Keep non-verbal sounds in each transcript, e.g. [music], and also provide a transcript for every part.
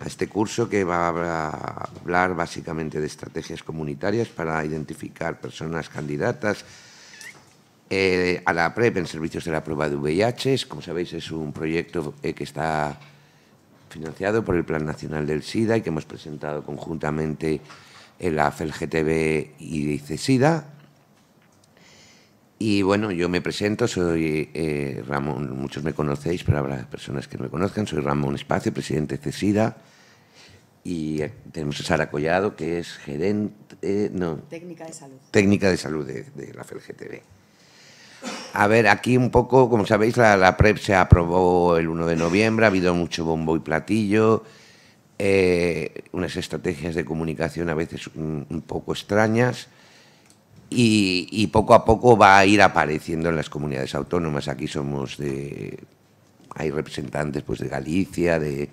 a este curso que va a hablar básicamente de estrategias comunitarias para identificar personas candidatas eh, a la PREP en servicios de la prueba de VIH. Como sabéis, es un proyecto eh, que está financiado por el Plan Nacional del SIDA y que hemos presentado conjuntamente en la FELGTB y CESIDA y bueno, yo me presento, soy eh, Ramón, muchos me conocéis, pero habrá personas que no me conozcan. Soy Ramón Espacio, presidente de CESIDA. Y eh, tenemos a Sara Collado, que es gerente. no. Técnica de salud. Técnica de salud de, la FELGTB. A ver, aquí un poco, como sabéis, la, PrEP e se aprobó el 1 de noviembre, ha habido mucho bombo y platillo, eh, unas estrategias de comunicación a veces un poco extrañas y, poco a poco va a ir apareciendo en las comunidades autónomas. Aquí somos de. Hay representantes pues, de Galicia, de.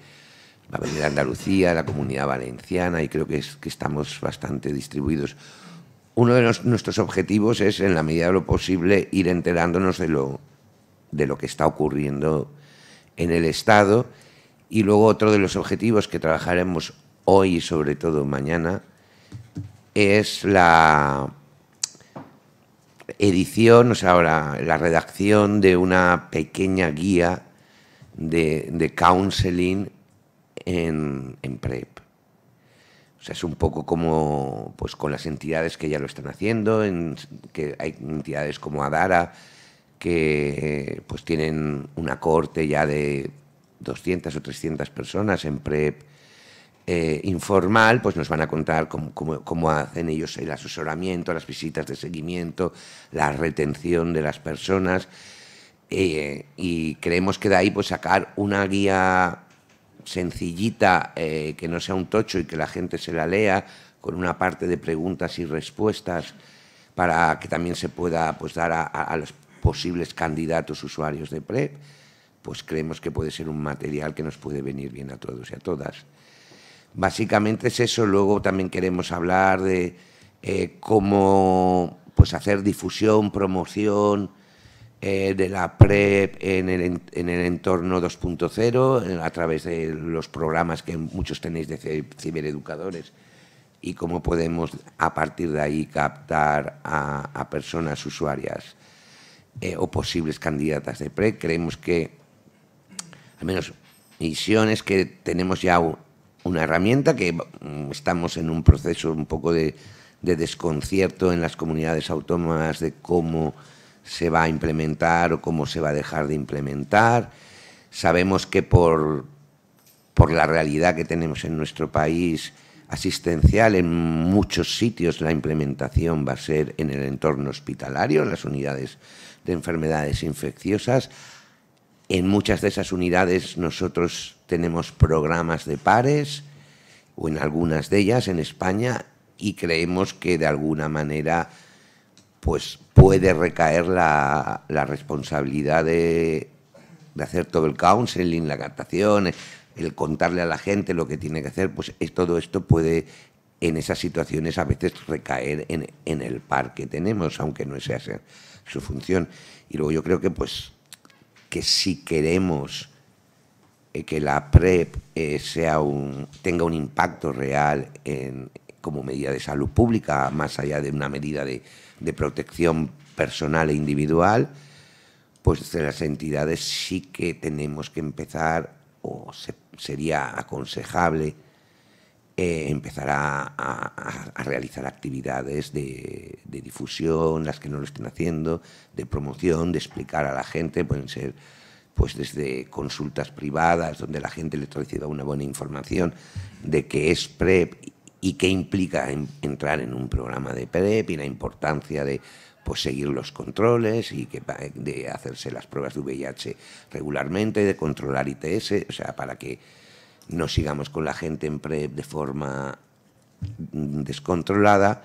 la Avenida Andalucía, la comunidad valenciana, y creo que, es, que estamos bastante distribuidos. Uno de nuestros objetivos es, en la medida de lo posible, ir enterándonos de lo, de lo que está ocurriendo en el Estado. Y luego otro de los objetivos que trabajaremos hoy y sobre todo mañana es la edición, o sea, ahora la redacción de una pequeña guía de, counseling en, PrEP. O sea, es un poco como pues, con las entidades que ya lo están haciendo, que hay entidades como Adara que pues, tienen una corte ya de 200 o 300 personas en PrEP eh, informal, pues nos van a contar cómo, hacen ellos el asesoramiento, las visitas de seguimiento, la retención de las personas. Eh, y creemos que de ahí pues sacar una guía sencillita, eh, que no sea un tocho y que la gente se la lea, con una parte de preguntas y respuestas, para que también se pueda pues, dar a, a los posibles candidatos usuarios de PREP, pues creemos que puede ser un material que nos puede venir bien a todos y a todas básicamente es eso. Luego también queremos hablar de eh, cómo pues hacer difusión, promoción eh, de la PREP en el, entorno 2.0, eh, a través de los programas que muchos tenéis de cibereducadores y cómo podemos a partir de ahí captar a, personas usuarias o posibles candidatas de PREP. Creemos que, al menos, misiones que tenemos ya una herramienta que mm, estamos en un proceso un poco de, desconcierto en las comunidades autónomas de cómo se va a implementar o cómo se va a dejar de implementar. Sabemos que por, por la realidad que tenemos en nuestro país asistencial, en muchos sitios la implementación va a ser en el entorno hospitalario, en las unidades de enfermedades infecciosas. En muchas de esas unidades nosotros tenemos programas de pares, o en algunas de ellas en España, y creemos que de alguna manera pues puede recaer la, la responsabilidad de, hacer todo el counseling, la captación, el contarle a la gente lo que tiene que hacer, pues es, todo esto puede en esas situaciones a veces recaer en, el par que tenemos, aunque no sea su función. Y luego yo creo que pues que si queremos eh, que la PrEP eh, tenga un impacto real en, como medida de salud pública, más allá de una medida de, protección personal e individual, pues de las entidades sí que tenemos que empezar, o sería aconsejable, eh, empezar a, realizar actividades de, de difusión, las que no lo estén haciendo, de promoción, de explicar a la gente, pueden ser pues desde consultas privadas donde la gente le reciba una buena información de qué es PrEP y qué implica entrar en un programa de PrEP y la importancia de pues seguir los controles y que, eh, de hacerse las pruebas de VIH regularmente, de controlar ITS, o sea, para que no sigamos con la gente en PrEP de forma descontrolada.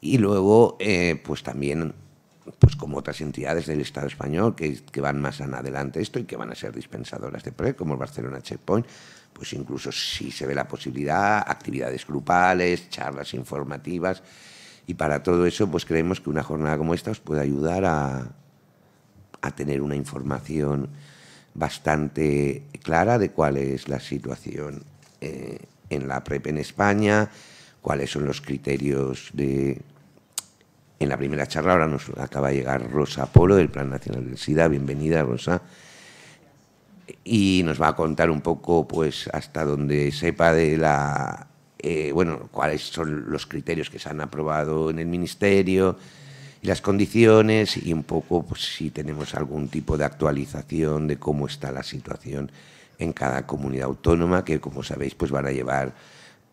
Y luego, eh, pues también pues como otras entidades del Estado español que, van más adelante esto y que van a ser dispensadoras de PREP, como el Barcelona Checkpoint, pues incluso sí se ve la posibilidad, actividades grupales, charlas informativas, y para todo eso pues creemos que una jornada como esta os puede ayudar a, tener una información bastante clara de cuál es la situación eh, en la PREP en España, cuáles son los criterios de en la primera charla. Ahora nos acaba de llegar Rosa Polo del Plan Nacional del SIDA. Bienvenida, Rosa. Y nos va a contar un poco, pues, hasta donde sepa de la. Eh, bueno, cuáles son los criterios que se han aprobado en el Ministerio y las condiciones y un poco pues, si tenemos algún tipo de actualización de cómo está la situación en cada comunidad autónoma, que como sabéis pues van a llevar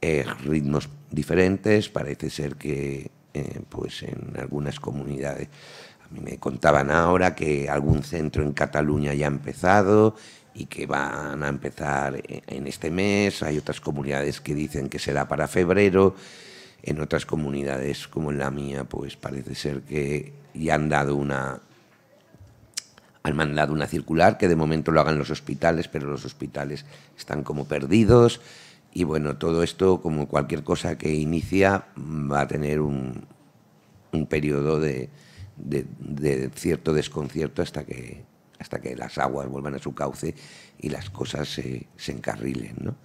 eh, ritmos diferentes. Parece ser que eh, pues en algunas comunidades. A mí me contaban ahora que algún centro en Cataluña ya ha empezado y que van a empezar en este mes. Hay otras comunidades que dicen que será para febrero. En otras comunidades como en la mía, pues parece ser que ya han dado una, han mandado una circular que de momento lo hagan los hospitales, pero los hospitales están como perdidos. Y bueno, todo esto, como cualquier cosa que inicia, va a tener un, un periodo de, de, cierto desconcierto hasta que, hasta que las aguas vuelvan a su cauce y las cosas se, encarrilen. ¿no?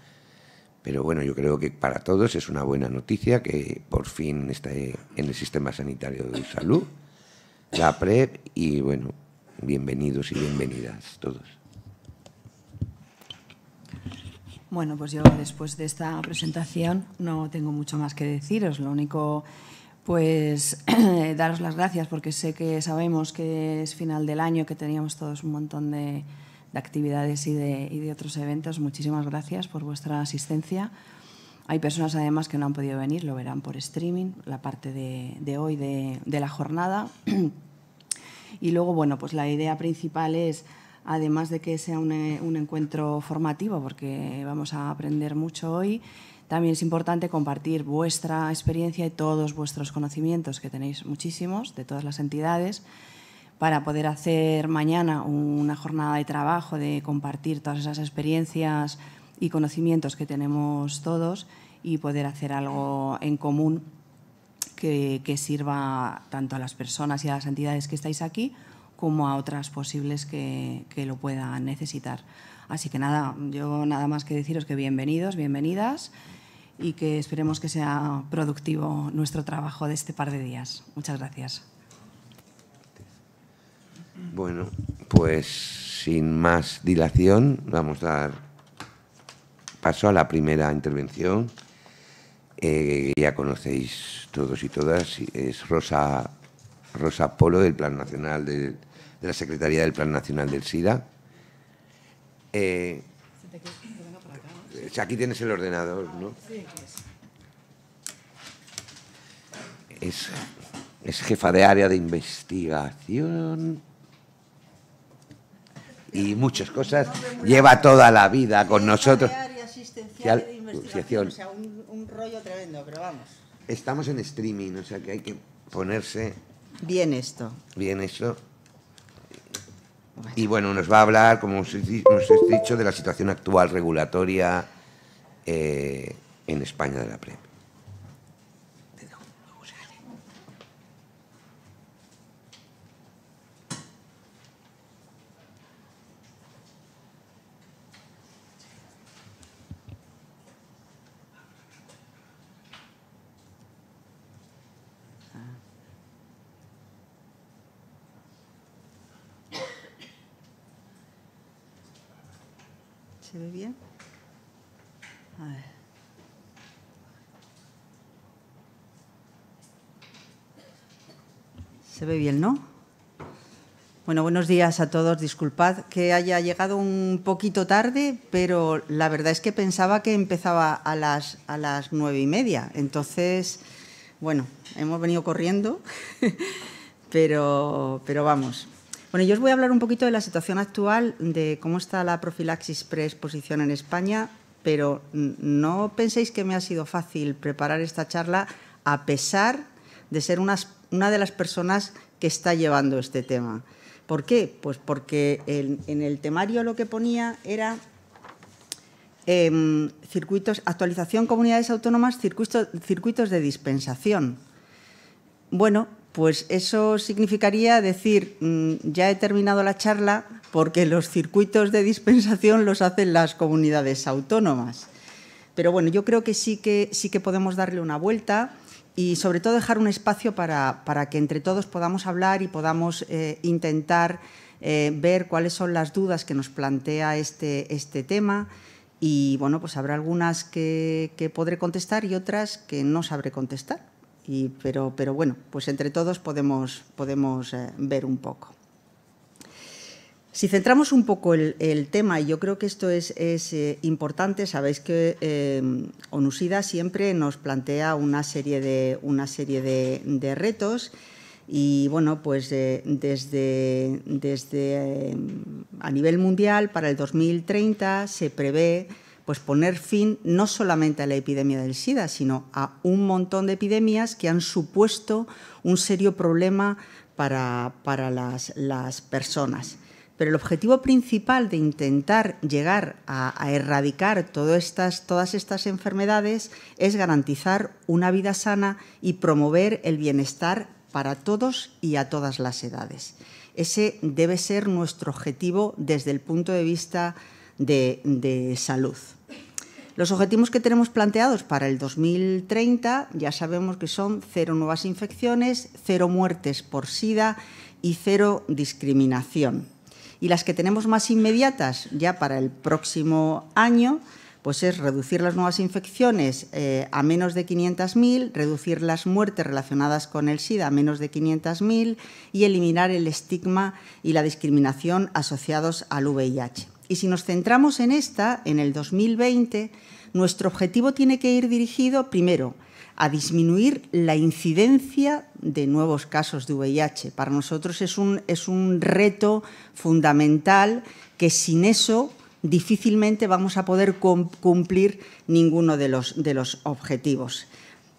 Pero bueno, yo creo que para todos es una buena noticia que por fin está en el sistema sanitario de salud, la PREP, y bueno, bienvenidos y bienvenidas todos. Bueno, pues yo después de esta presentación no tengo mucho más que deciros. Lo único, pues [clears throat] daros las gracias porque sé que sabemos que es final del año, que teníamos todos un montón de, actividades y de, otros eventos. Muchísimas gracias por vuestra asistencia. Hay personas además que no han podido venir, lo verán por streaming, la parte de hoy de la jornada. [clears throat] Y luego, bueno, pues la idea principal es además de que sea eh, un, encuentro formativo, porque vamos a aprender mucho hoy, también es importante compartir vuestra experiencia y todos vuestros conocimientos, que tenéis muchísimos, de todas las entidades, para poder hacer mañana una jornada de trabajo, de compartir todas esas experiencias y conocimientos que tenemos todos y poder hacer algo en común que sirva tanto a las personas y a las entidades que estáis aquí como a otras posibles que, lo puedan necesitar. Así que nada, yo nada más que deciros que bienvenidos, bienvenidas y que esperemos que sea productivo nuestro trabajo de este par de días. Muchas gracias. Bueno, pues sin más dilación vamos a dar paso a la primera intervención. Eh, ya conocéis todos y todas, es Rosa Rosa Polo del Plan Nacional de, la Secretaría del Plan Nacional del SIDA. Eh, aquí tienes el ordenador, ¿no? Es, jefa de área de investigación y muchas cosas. Lleva toda la vida con nosotros. Asistencial o sea, un rollo tremendo, pero vamos. Estamos en streaming, o sea que hay que ponerse Bien esto. Bien esto. Y bueno, nos va a hablar, como nos he dicho, de la situación actual regulatoria eh, en España de la PREP. bien. Se ve bien, ¿no? Bueno, buenos días a todos. Disculpad que haya llegado un poquito tarde, pero la verdad es que pensaba que empezaba a las, a las nueve y media. Entonces, bueno, hemos venido corriendo, [laughs] pero, pero vamos, bueno, yo os voy a hablar un poquito de la situación actual, de cómo está la profilaxis preexposición en España, pero no penséis que me ha sido fácil preparar esta charla a pesar de ser una, de las personas que está llevando este tema. ¿Por qué? Pues porque en, el temario lo que ponía era em, circuitos, actualización comunidades autónomas, circuitos, circuitos de dispensación. Bueno, pues eso significaría decir, mm, ya he terminado la charla porque los circuitos de dispensación los hacen las comunidades autónomas. Pero bueno, yo creo que sí que, sí que podemos darle una vuelta y sobre todo dejar un espacio para, que entre todos podamos hablar y podamos eh, intentar eh, ver cuáles son las dudas que nos plantea este, este tema. Y bueno, pues habrá algunas que podré contestar y otras que no sabré contestar pero, pero, bueno, pues entre todos podemos, podemos eh, ver un poco. Si centramos un poco el, tema, y yo creo que esto es, eh, importante, sabéis que em, ONUSIDA siempre nos plantea una serie de, una serie de, retos y bueno, pues eh, desde, desde em, a nivel mundial para el 2030 se prevé pues poner fin no solamente a la epidemia del SIDA, sino a un montón de epidemias que han supuesto un serio problema para, las, personas. Pero el objetivo principal de intentar llegar a, erradicar todas estas enfermedades es garantizar una vida sana y promover el bienestar para todos y a todas las edades. Ese debe ser nuestro objetivo desde el punto de vista de, salud. Los objetivos que tenemos planteados para el 2030 ya sabemos que son cero nuevas infecciones, cero muertes por SIDA y cero discriminación. Y las que tenemos más inmediatas ya para el próximo año, pues es reducir las nuevas infecciones eh, a menos de 500.000, reducir las muertes relacionadas con el SIDA a menos de 500.000 y eliminar el estigma y la discriminación asociados al VIH. Y si nos centramos en esta, en el 2020, nuestro objetivo tiene que ir dirigido, primero, a disminuir la incidencia de nuevos casos de VIH. Para nosotros es un, reto fundamental que sin eso difícilmente vamos a poder cumplir ninguno de los, de los objetivos.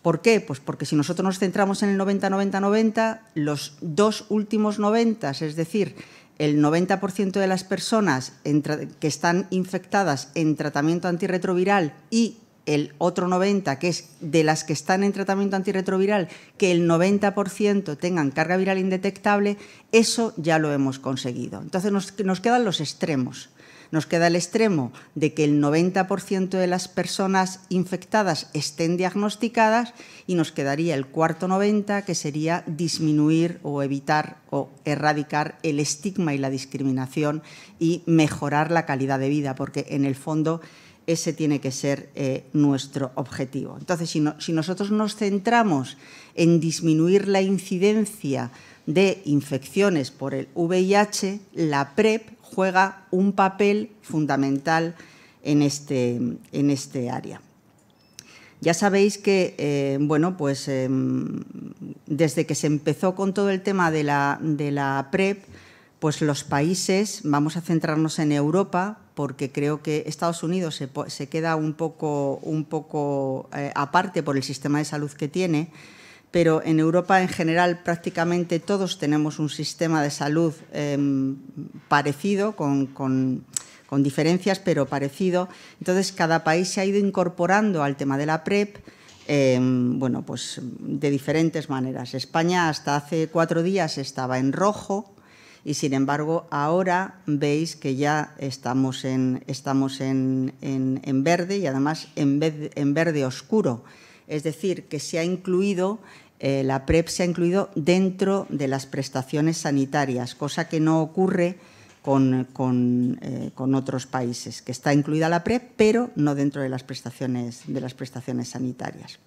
¿Por qué? Pues porque si nosotros nos centramos en el 90-90-90, los dos últimos 90, es decir, el 90% de las personas que están infectadas en tratamiento antirretroviral y el otro 90%, que es de las que están en tratamiento antirretroviral, que el 90% tengan carga viral indetectable, eso ya lo hemos conseguido. Entonces nos quedan los extremos. Nos queda el extremo de que el 90% de las personas infectadas estén diagnosticadas y nos quedaría el cuarto 90%, que sería disminuir o evitar o erradicar el estigma y la discriminación y mejorar la calidad de vida, porque en el fondo ese tiene que ser eh, nuestro objetivo. Entonces, si, si nosotros nos centramos en disminuir la incidencia de infecciones por el VIH, la PrEP juega un papel fundamental en este, este área. Ya sabéis que, eh, bueno, pues eh, desde que se empezó con todo el tema de la, PrEP, pues los países, vamos a centrarnos en Europa, porque creo que Estados Unidos se, queda un poco, un poco eh, aparte por el sistema de salud que tiene, pero en Europa en general prácticamente todos tenemos un sistema de salud em, parecido, con, diferencias, pero parecido. Entonces, cada país se ha ido incorporando al tema de la PrEP. E em, bueno, pues de diferentes maneras. España hasta hace cuatro días estaba en rojo, y sin embargo ahora veis que ya estamos en, estamos en, verde y además en verde oscuro. Es decir, que se ha incluido eh, la PrEP se ha incluido dentro de las prestaciones sanitarias, cosa que no ocurre eh, con, otros países, que está incluida la PrEP, pero no dentro de las prestaciones, de las prestaciones sanitarias.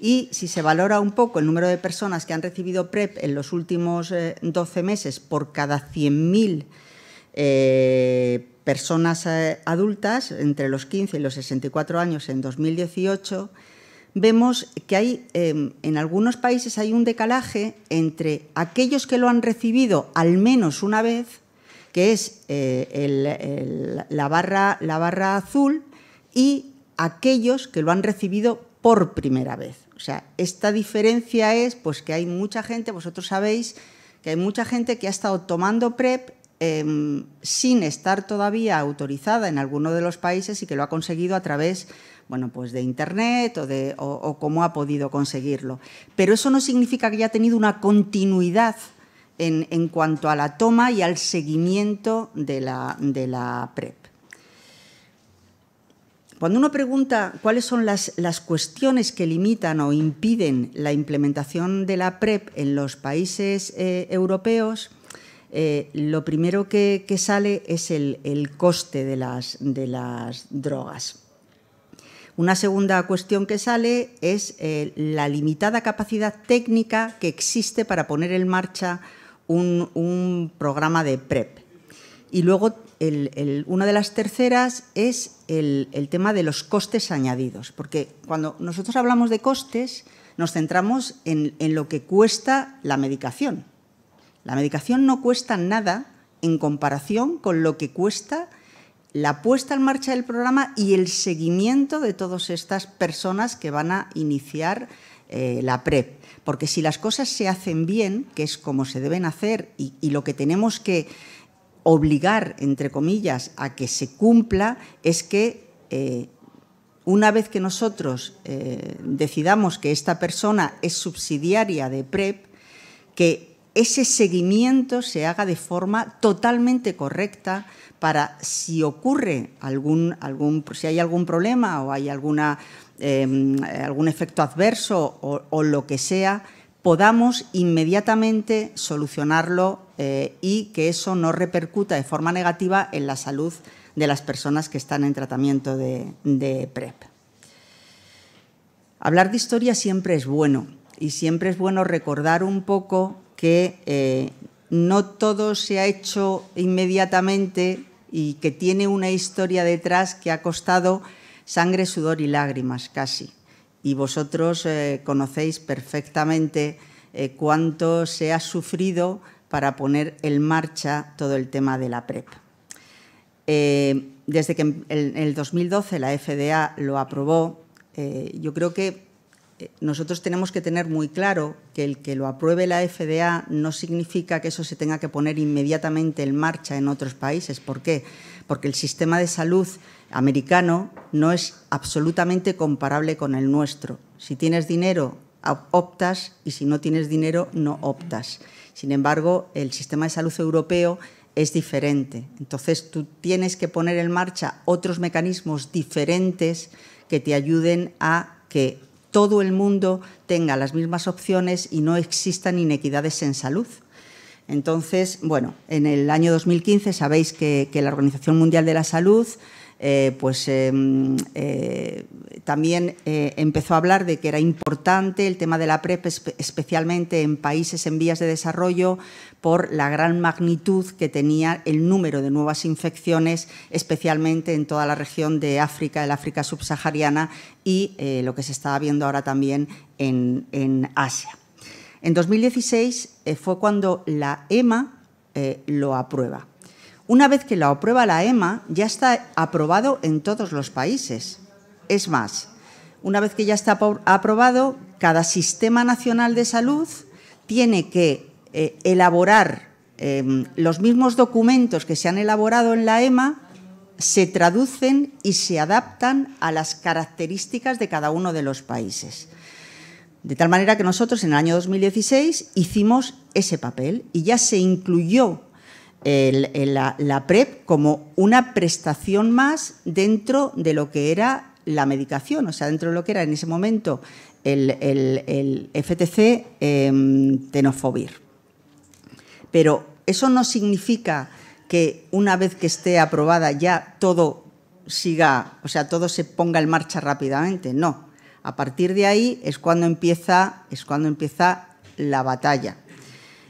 Y si se valora un poco el número de personas que han recibido PrEP en los últimos 12 eh, meses por cada 100.000 personas adultas entre los 15 y los 64 años en 2018, vemos que hay, em, en algunos países hay un decalaje entre aquellos que lo han recibido al menos una vez, que es eh, la, barra, la barra azul, y aquellos que lo han recibido por primera vez. O sea, esta diferencia es pues, que hay mucha gente, vosotros sabéis, que hay mucha gente que ha estado tomando PrEP em, sin estar todavía autorizada en alguno de los países y que lo ha conseguido a través de bueno, pues de Internet o, de, cómo ha podido conseguirlo. Pero eso no significa que haya tenido una continuidad en, cuanto a la toma y al seguimiento de la, PrEP. Cuando uno pregunta cuáles son las, cuestiones que limitan o impiden la implementación de la PrEP en los países eh, europeos, eh, lo primero que, sale es el, coste de las, de las drogas. Una segunda cuestión que sale es eh, la limitada capacidad técnica que existe para poner en marcha un, programa de PREP. Y luego una de las terceras es el, tema de los costes añadidos, porque cuando nosotros hablamos de costes nos centramos en, en lo que cuesta la medicación. La medicación no cuesta nada en comparación con lo que cuesta la puesta en marcha del programa y el seguimiento de todas estas personas que van a iniciar eh, la PREP. Porque si las cosas se hacen bien, que es como se deben hacer y, lo que tenemos que obligar, entre comillas, a que se cumpla, es que eh, una vez que nosotros eh, decidamos que esta persona es subsidiaria de PREP, que ese seguimiento se haga de forma totalmente correcta, para si ocurre algún, algún si hay algún problema o hay alguna, em, algún efecto adverso o, lo que sea, podamos inmediatamente solucionarlo eh, y que eso no repercuta de forma negativa en la salud de las personas que están en tratamiento de, PrEP. Hablar de historia siempre es bueno y siempre es bueno recordar un poco que eh, no todo se ha hecho inmediatamente y que tiene una historia detrás que ha costado sangre, sudor y lágrimas casi. Y vosotros eh, conocéis perfectamente eh, cuánto se ha sufrido para poner en marcha todo el tema de la PrEP. Eh, desde que en el, 2012 la FDA lo aprobó, yo creo que eh, nosotros tenemos que tener muy claro que el que lo apruebe la FDA no significa que eso se tenga que poner inmediatamente en marcha en otros países. ¿Por qué? Porque el sistema de salud americano no es absolutamente comparable con el nuestro. Si tienes dinero, optas y si no tienes dinero, no optas. Sin embargo, el sistema de salud europeo es diferente. Entonces, tú tienes que poner en marcha otros mecanismos diferentes que te ayuden a que todo el mundo tenga las mismas opciones y no existan inequidades en salud. Entonces, bueno, en el año 2015 sabéis que, la Organización Mundial de la Salud eh, pues, eh, eh, también empezó a hablar de que era importante el tema de la PrEP, especialmente en países en vías de desarrollo, por la gran magnitud que tenía el número de nuevas infecciones, especialmente en toda la región de África, el África subsahariana y eh, lo que se está viendo ahora también en, Asia. En 2016 eh, fue cuando la EMA eh, lo aprueba. Una vez que lo aprueba la EMA, ya está aprobado en todos los países. Es más, una vez que ya está aprobado, cada sistema nacional de salud tiene que eh, elaborar em, los mismos documentos que se han elaborado en la EMA se traducen y se adaptan a las características de cada uno de los países. De tal manera que nosotros en el año 2016 hicimos ese papel y ya se incluyó la, PrEP como una prestación más dentro de lo que era la medicación, o sea, dentro de lo que era en ese momento el, FTC em, tenofobir pero eso no significa que una vez que esté aprobada ya todo siga, o sea, todo se ponga en marcha rápidamente, no. A partir de ahí es cuando empieza, es cuando empieza la batalla.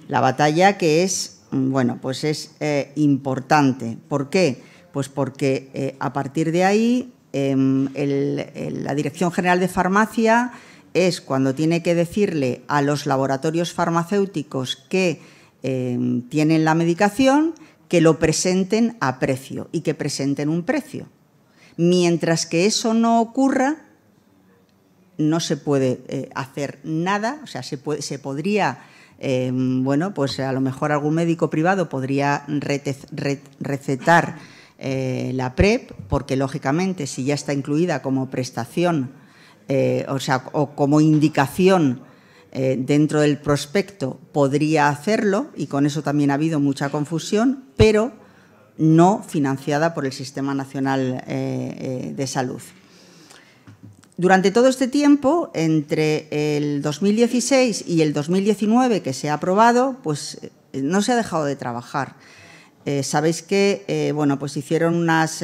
La batalla que es, bueno, pues es eh, importante. ¿Por qué? Pues porque eh, a partir de ahí em, la Dirección General de Farmacia es cuando tiene que decirle a los laboratorios farmacéuticos que Em, tienen la medicación, que lo presenten a precio y que presenten un precio. Mientras que eso no ocurra, no se puede eh, hacer nada, o sea, se, podría, em, bueno, pues a lo mejor algún médico privado podría recetar eh, la PrEP, e porque lógicamente si ya está incluida como prestación, eh, o sea, o como indicación eh, dentro del prospecto podría hacerlo, y con eso también ha habido mucha confusión, pero no financiada por el Sistema Nacional eh, eh, de Salud. Durante todo este tiempo, entre el 2016 y el 2019 que se ha aprobado, pues no se ha dejado de trabajar. sabéis que bueno, pues hicieron unas,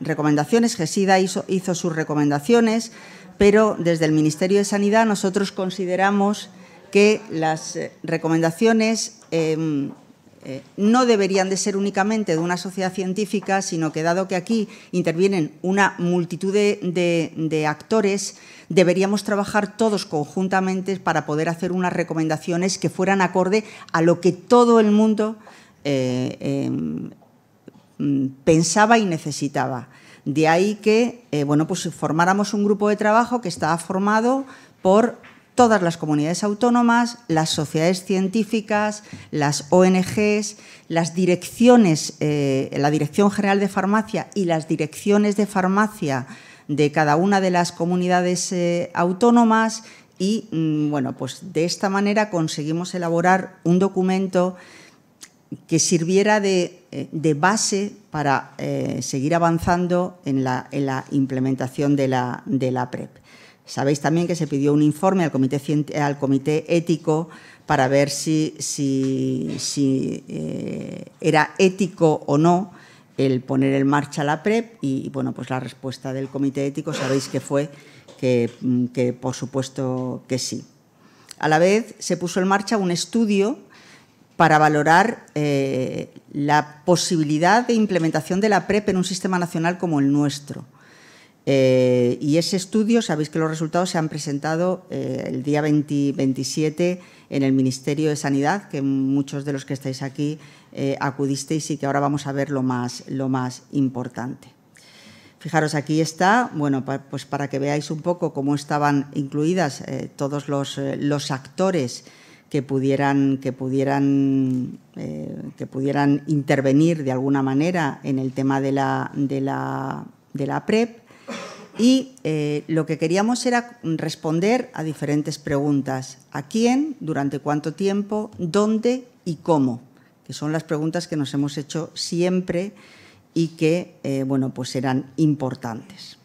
recomendaciones, GESIDA hizo sus recomendaciones, pero desde el Ministerio de Sanidad nosotros consideramos que las eh, recomendaciones em, eh, no deberían de ser únicamente de una sociedad científica, sino que dado que aquí intervienen una multitud de, actores, deberíamos trabajar todos conjuntamente para poder hacer unas recomendaciones que fueran acorde a lo que todo el mundo eh, em, pensaba y necesitaba. De ahí que, eh, bueno, pues formáramos un grupo de trabajo que estaba formado por todas las comunidades autónomas, las sociedades científicas, las ONGs, las direcciones, eh, la Dirección General de Farmacia y las direcciones de farmacia de cada una de las comunidades eh, autónomas y, mm, bueno, pues de esta manera conseguimos elaborar un documento que sirviera de, eh, base para eh, seguir avanzando en la, implementación de la, PREP. Sabéis también que se pidió un informe al Comité, al comité Ético para ver si, eh, era ético o no el poner en marcha la PREP y, bueno, pues la respuesta del Comité Ético sabéis que fue que, mm, que por supuesto que sí. A la vez se puso en marcha un estudio para valorar eh, la posibilidad de implementación de la PrEP en un sistema nacional como el nuestro. Eh, y ese estudio, sabéis que los resultados se han presentado eh, el día 27 en el Ministerio de Sanidad, que muchos de los que estáis aquí acudisteis y que ahora vamos a ver lo más, lo más importante. Fijaros, aquí está, bueno, pues para que veáis un poco cómo estaban incluidas todos los, los actores que pudieran, que pudieran, eh, que pudieran intervenir de alguna manera en el tema de la, PREP. Y eh, lo que queríamos era responder a diferentes preguntas. ¿A quién? ¿Durante cuánto tiempo? ¿Dónde? ¿Y cómo? Que son las preguntas que nos hemos hecho siempre y que, eh, bueno, pues eran importantes.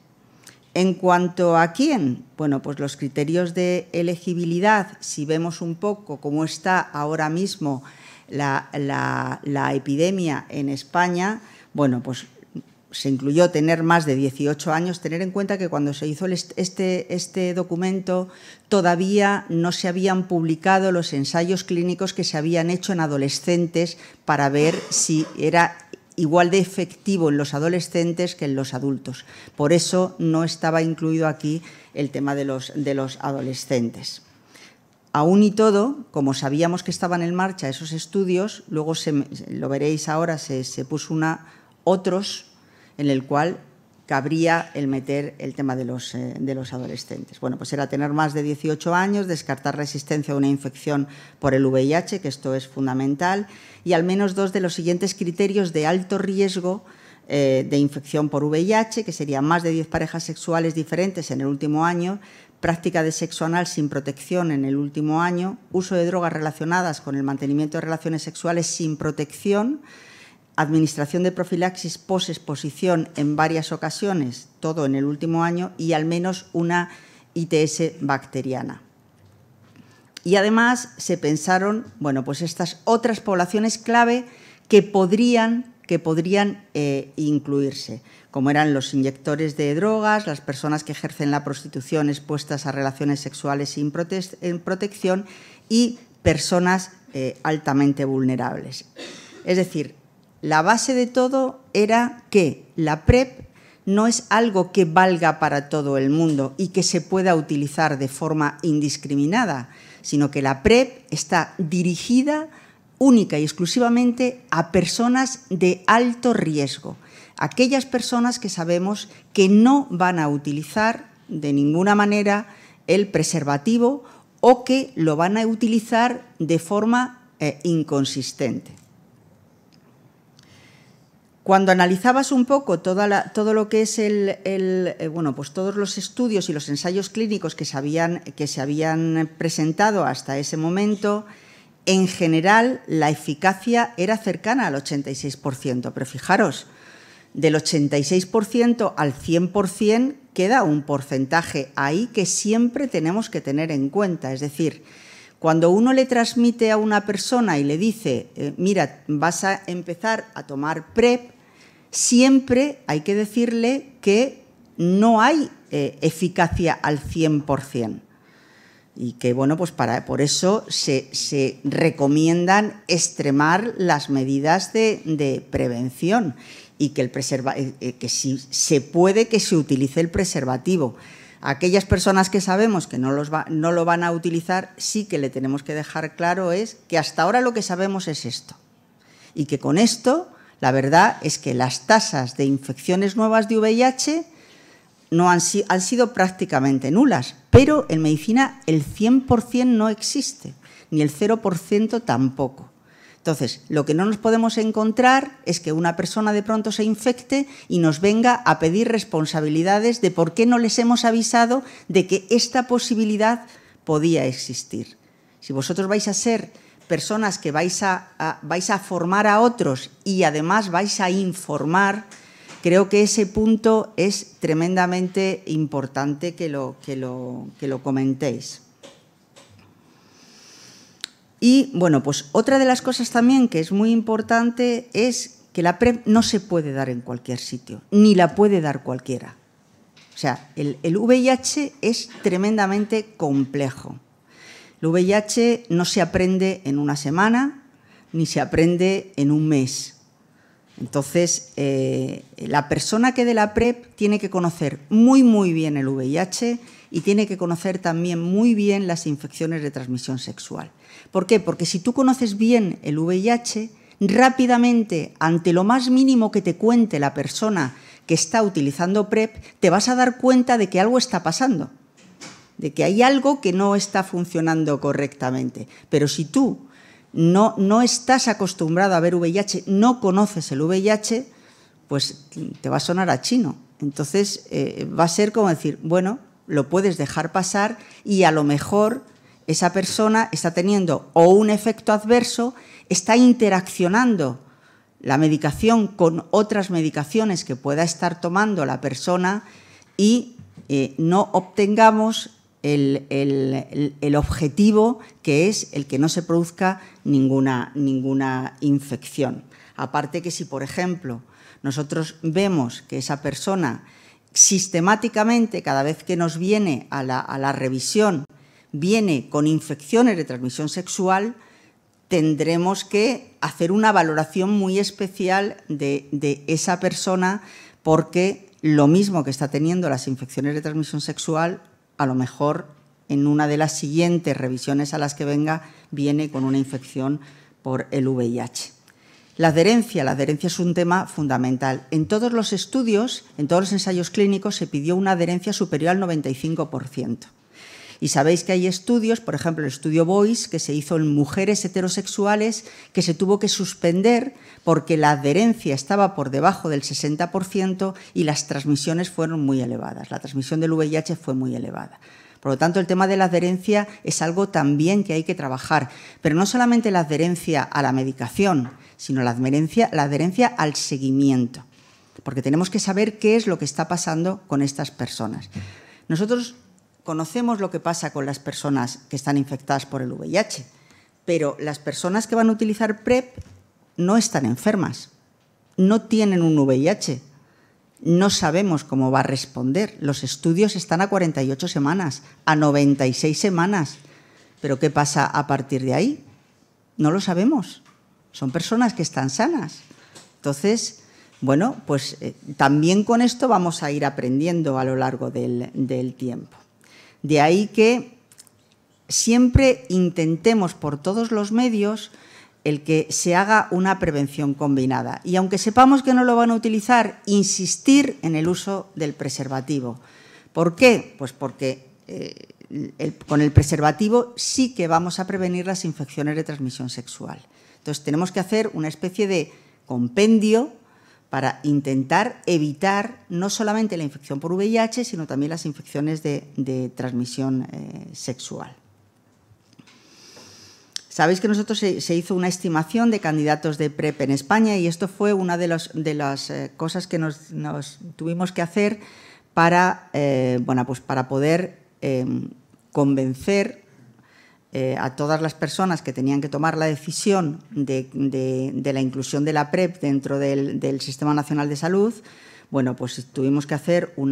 En cuanto a quién, bueno, pues los criterios de elegibilidad, si vemos un poco cómo está ahora mismo la, epidemia en España, bueno, pues se incluyó tener más de 18 años, tener en cuenta que cuando se hizo este, este, documento todavía no se habían publicado los ensayos clínicos que se habían hecho en adolescentes para ver si era igual de efectivo en los adolescentes que en los adultos. Por eso no estaba incluido aquí el tema de los, adolescentes. Aún y todo, como sabíamos que estaban en marcha esos estudios, luego lo veréis ahora, se, se puso una otros en el cual cabría el meter el tema de los, eh, de los adolescentes. Bueno, pues era tener más de 18 años, descartar resistencia a una infección por el VIH, que esto es fundamental, y al menos dos de los siguientes criterios de alto riesgo eh, de infección por VIH, que serían más de 10 parejas sexuales diferentes en el último año, práctica de sexo anal sin protección en el último año, uso de drogas relacionadas con el mantenimiento de relaciones sexuales sin protección, administración de profilaxis posexposición en varias ocasiones, todo en el último año, y al menos una ITS bacteriana. Y además se pensaron, bueno, pues estas otras poblaciones clave que podrían, que podrían eh, incluirse, como eran los inyectores de drogas, las personas que ejercen la prostitución expuestas a relaciones sexuales sin protección y personas eh, altamente vulnerables. Es decir, la base de todo era que la PrEP no es algo que valga para todo el mundo y que se pueda utilizar de forma indiscriminada, sino que la PrEP está dirigida única y exclusivamente a personas de alto riesgo, aquellas personas que sabemos que no van a utilizar de ninguna manera el preservativo o que lo van a utilizar de forma eh, inconsistente. Cuando analizabas un poco toda todo lo que es el, eh, bueno, pues todos los estudios y los ensayos clínicos que se habían, que se habían presentado hasta ese momento, en general la eficacia era cercana al 86%, pero fijaros, del 86% al 100% queda un porcentaje ahí que siempre tenemos que tener en cuenta. Es decir, cuando uno le transmite a una persona y le dice, eh, mira, vas a empezar a tomar PrEP, siempre hay que decirle que no hay eh, eficacia al 100%. Y que, bueno, pues para, por eso se, recomiendan extremar las medidas de, prevención y que, eh, eh, que si se puede que se utilice el preservativo. Aquellas personas que sabemos que no, los no lo van a utilizar, sí que le tenemos que dejar claro es que hasta ahora lo que sabemos es esto. Y que con esto la verdad es que las tasas de infecciones nuevas de VIH no han, han sido prácticamente nulas, pero en medicina el 100% no existe, ni el 0% tampoco. Entonces, lo que no nos podemos encontrar es que una persona de pronto se infecte y nos venga a pedir responsabilidades de por qué no les hemos avisado de que esta posibilidad podía existir. Si vosotros vais a ser personas que vais a, vais a formar a otros y además vais a informar, creo que ese punto es tremendamente importante que lo, que lo, comentéis. Y bueno, pues otra de las cosas también que es muy importante es que la PrEP no se puede dar en cualquier sitio, ni la puede dar cualquiera. O sea, el, el VIH es tremendamente complejo. El VIH no se aprende en una semana ni se aprende en un mes. Entonces, eh, la persona que dé la PrEP tiene que conocer muy, muy bien el VIH y tiene que conocer también muy bien las infecciones de transmisión sexual. ¿Por qué? Porque si tú conoces bien el VIH, rápidamente, ante lo más mínimo que te cuente la persona que está utilizando PrEP, te vas a dar cuenta de que algo está pasando de que hay algo que no está funcionando correctamente. Pero si tú no, no estás acostumbrado a ver VIH, no conoces el VIH, pues te va a sonar a chino. Entonces eh, va a ser como decir, bueno, lo puedes dejar pasar y a lo mejor esa persona está teniendo o un efecto adverso, está interaccionando la medicación con otras medicaciones que pueda estar tomando la persona y eh, no obtengamos el, objetivo que es el que no se produzca ninguna, ninguna infección. Aparte que si, por ejemplo, nosotros vemos que esa persona sistemáticamente, cada vez que nos viene a la, revisión, viene con infecciones de transmisión sexual, tendremos que hacer una valoración muy especial de, de, esa persona porque lo mismo que está teniendo las infecciones de transmisión sexual a lo mejor en una de las siguientes revisiones a las que venga viene con una infección por el VIH. La adherencia, la adherencia es un tema fundamental. En todos los estudios, en todos los ensayos clínicos, se pidió una adherencia superior al 95%. Y sabéis que hay estudios, por ejemplo, el estudio Boys que se hizo en mujeres heterosexuales, que se tuvo que suspender porque la adherencia estaba por debajo del 60% y las transmisiones fueron muy elevadas. La transmisión del VIH fue muy elevada. Por lo tanto, el tema de la adherencia es algo también que hay que trabajar, pero no solamente la adherencia a la medicación, sino la adherencia, la adherencia al seguimiento, porque tenemos que saber qué es lo que está pasando con estas personas. Nosotros conocemos lo que pasa con las personas que están infectadas por el VIH, pero las personas que van a utilizar PrEP e no están enfermas, no tienen un VIH. No sabemos cómo va a responder. Los estudios están a 48 semanas, a 96 semanas. Pero ¿qué pasa a partir de ahí? No lo sabemos. Son personas que están sanas. Entonces, bueno, pues eh, también con esto vamos a ir aprendiendo a lo largo del tiempo. De ahí que siempre intentemos por todos los medios el que se haga una prevención combinada. Y aunque sepamos que no lo van a utilizar, insistir en el uso del preservativo. ¿Por qué? Pues porque eh, con el preservativo sí que vamos a prevenir las infecciones de transmisión sexual. Entonces tenemos que hacer una especie de compendio para intentar evitar no solamente la infección por VIH, sino también las infecciones de, transmisión eh, sexual. Sabéis que nosotros se, hizo una estimación de candidatos de PrEP en España y esto fue una de, las eh, cosas que nos, tuvimos que hacer para, eh, bueno, pues para poder em, convencer eh, a todas las personas que tenían que tomar la decisión de, la inclusión de la PrEP dentro del, Sistema Nacional de Salud, bueno, pues tuvimos que hacer pues,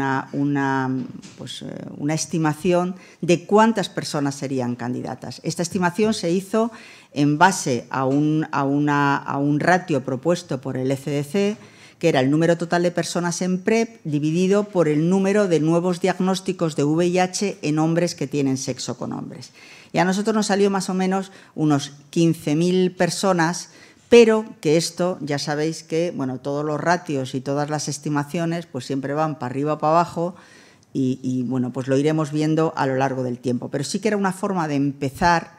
eh, una, estimación de cuántas personas serían candidatas. Esta estimación se hizo en base a un, a un ratio propuesto por el ECDC, que era el número total de personas en PrEP dividido por el número de nuevos diagnósticos de VIH en hombres que tienen sexo con hombres y a nosotros nos salió más o menos unos 15.000 personas, pero que esto, ya sabéis que bueno, todos los ratios y todas las estimaciones pues siempre van para arriba o para abajo y, bueno, pues lo iremos viendo a lo largo del tiempo. Pero sí que era una forma de empezar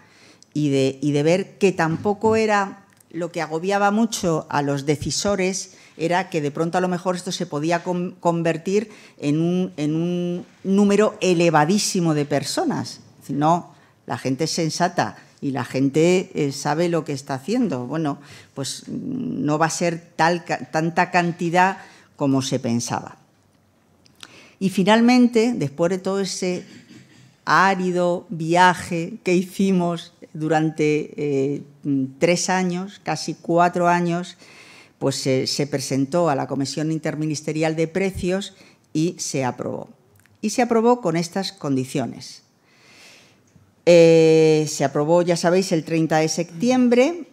y de, de ver que tampoco era lo que agobiaba mucho a los decisores era que de pronto a lo mejor esto se podía convertir en un, número elevadísimo de personas. no, la gente es sensata y la gente eh, sabe lo que está haciendo. Bueno, pues mm, no va a ser tanta cantidad como se pensaba. Y finalmente, después de todo ese árido viaje que hicimos durante eh, mm, tres años, casi cuatro años, pues se presentó a la Comisión Interministerial de Precios y se aprobó. Y se aprobó con estas condiciones. Eh, se aprobó, ya sabéis, el 30 de septiembre.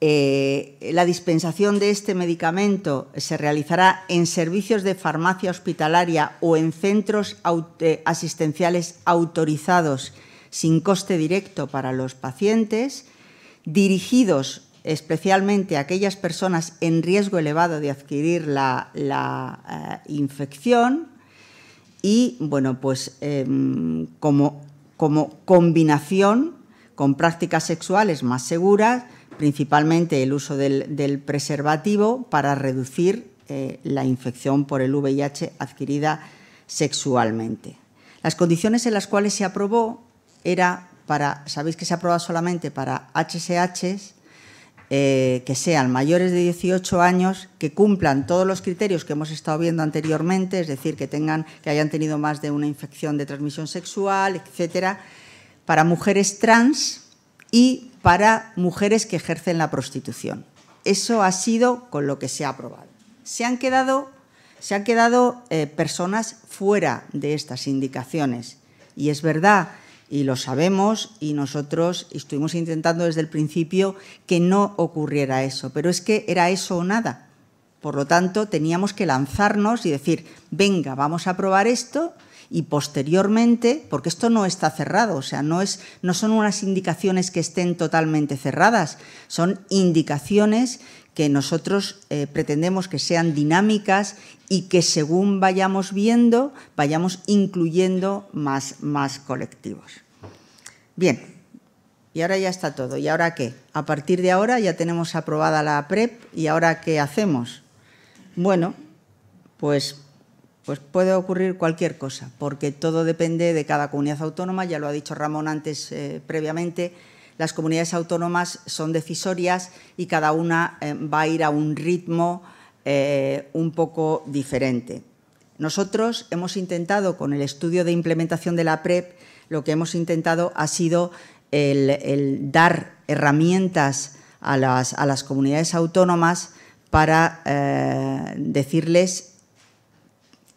Eh, la dispensación de este medicamento se realizará en servicios de farmacia hospitalaria o en centros eh, asistenciales autorizados sin coste directo para los pacientes, dirigidos especialmente a aquellas personas en riesgo elevado de adquirir la, infección. Y bueno, pues em, como como combinación con prácticas sexuales más seguras, principalmente el uso del, preservativo para reducir eh, la infección por el VIH adquirida sexualmente. Las condiciones en las cuales se aprobó era para, sabéis que se aprobó solamente para HSHs, eh, que sean mayores de 18 años, que cumplan todos los criterios que hemos estado viendo anteriormente, es decir, que, tengan, que hayan tenido más de una infección de transmisión sexual, etcétera, para mujeres trans y para mujeres que ejercen la prostitución. Eso ha sido con lo que se ha aprobado. Se han quedado, eh, personas fuera de estas indicaciones. Y es verdad y lo sabemos y nosotros estuvimos intentando desde el principio que no ocurriera eso, pero es que era eso o nada. Por lo tanto, teníamos que lanzarnos y decir, venga, vamos a probar esto y posteriormente, porque esto no está cerrado, o sea, no, es, no son unas indicaciones que estén totalmente cerradas, son indicaciones que nosotros eh, pretendemos que sean dinámicas y que según vayamos viendo, vayamos incluyendo más, más colectivos. Bien, y ahora ya está todo. ¿Y ahora qué? A partir de ahora ya tenemos aprobada la PREP y ahora qué hacemos? Bueno, pues pues puede ocurrir cualquier cosa, porque todo depende de cada comunidad autónoma, ya lo ha dicho Ramón antes eh, previamente, las comunidades autónomas son decisorias y cada una eh, va a ir a un ritmo eh, un poco diferente. Nosotros hemos intentado, con el estudio de implementación de la PREP, lo que hemos intentado ha sido el, dar herramientas a las, comunidades autónomas para decirles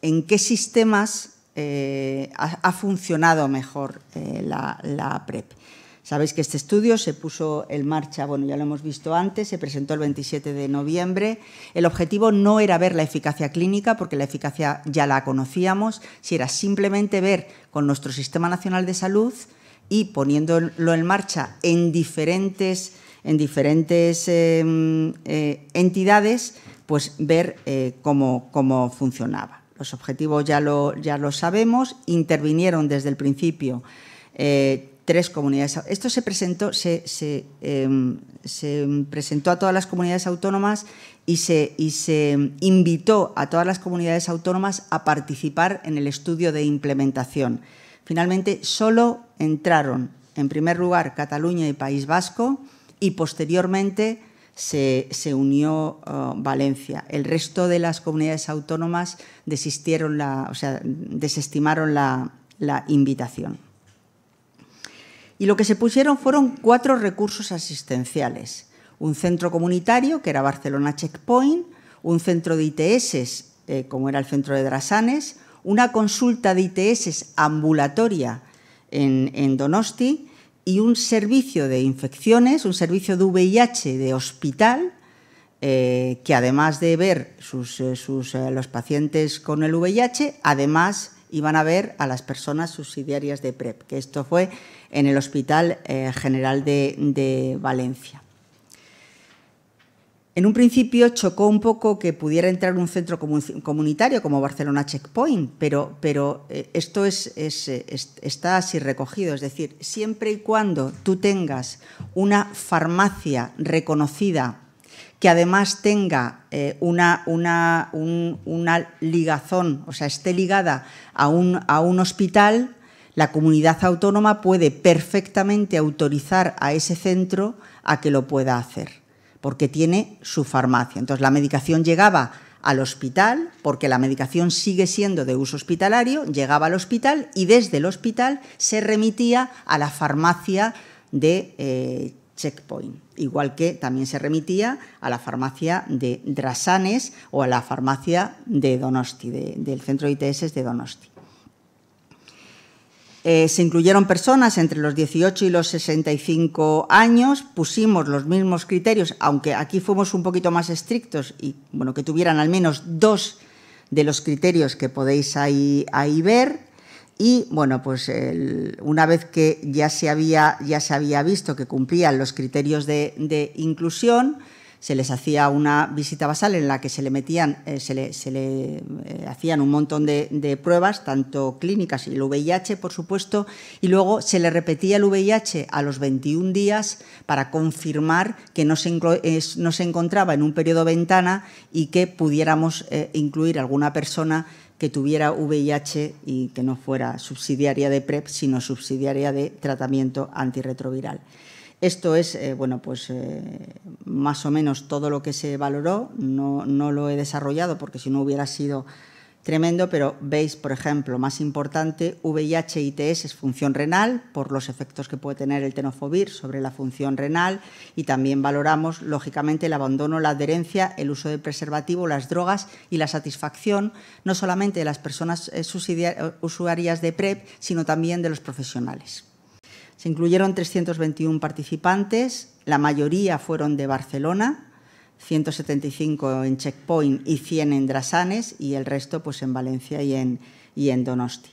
en qué sistemas eh, ha, funcionado mejor eh, la, PrEP. Sabéis que este estudio se puso en marcha, bueno, ya lo hemos visto antes, se presentó el 27 de noviembre. El objetivo no era ver la eficacia clínica, porque la eficacia ya la conocíamos, si era simplemente ver con nuestro Sistema Nacional de Salud y poniéndolo en marcha en diferentes, eh, entidades, pues ver cómo funcionaba los pues, objetivos ya lo, ya lo sabemos, intervinieron desde el principio eh, tres comunidades. Esto se presentó, em, se, presentó a todas las comunidades autónomas y se, y se invitó a todas las comunidades autónomas a participar en el estudio de implementación. Finalmente, solo entraron, en primer lugar, Cataluña y País Vasco y posteriormente se, unió uh, Valencia. El resto de las comunidades autónomas desistieron o sea, desestimaron la, invitación. Y lo que se pusieron fueron cuatro recursos asistenciales. Un centro comunitario, que era Barcelona Checkpoint, un centro de ITS, eh, como era el centro de Drasanes, una consulta de ITS ambulatoria en Donosti y un servicio de infecciones, un servicio de VIH de hospital, eh, que además de ver sus, eh, eh, los pacientes con el VIH, además iban a ver a las personas subsidiarias de PrEP, e que esto fue en el Hospital General de, de Valencia. En un principio chocó un poco que pudiera entrar un centro comunitario como Barcelona Checkpoint, pero, eh, esto está así recogido. Es decir, siempre y cuando tú tengas una farmacia reconocida que además tenga eh, una, ligazón, o sea, esté ligada a un hospital, la comunidad autónoma puede perfectamente autorizar a ese centro a que lo pueda hacer porque tiene su farmacia. Entonces, la medicación llegaba al hospital, porque la medicación sigue siendo de uso hospitalario, llegaba al hospital y desde el hospital se remitía a la farmacia de eh, Checkpoint, igual que también se remitía a la farmacia de Drasanes o a la farmacia de Donosti, del centro de ITS de Donosti. Eh, se incluyeron personas entre los 18 y los 65 años, pusimos los mismos criterios, aunque aquí fuimos un poquito más estrictos y bueno, que tuvieran al menos dos de los criterios que podéis ahí, ver. Y bueno, pues una vez que ya se, había, visto que cumplían los criterios de inclusión, se les hacía una visita basal en la que se le metían, eh, se le, eh, hacían un montón de, pruebas, tanto clínicas y el VIH, por supuesto, y luego se le repetía el VIH a los 21 días para confirmar que no se, no se encontraba en un periodo ventana y que pudiéramos eh, incluir alguna persona que tuviera VIH y que no fuera subsidiaria de PrEP, sino subsidiaria de tratamiento antirretroviral. Esto es, eh, bueno, pues eh, más o menos todo lo que se valoró. No, lo he desarrollado porque si no hubiera sido tremendo, pero veis, por ejemplo, más importante, VIH-ITS es función renal por los efectos que puede tener el tenofovir sobre la función renal y también valoramos, lógicamente, el abandono, la adherencia, el uso de preservativo, las drogas y la satisfacción, no solamente de las personas eh, usuarias de PrEP, e sino también de los profesionales. Se incluyeron 321 participantes, la mayoría fueron de Barcelona, 175 en Checkpoint y 100 en Drasanes y el resto pues, en Valencia y en, Donosti.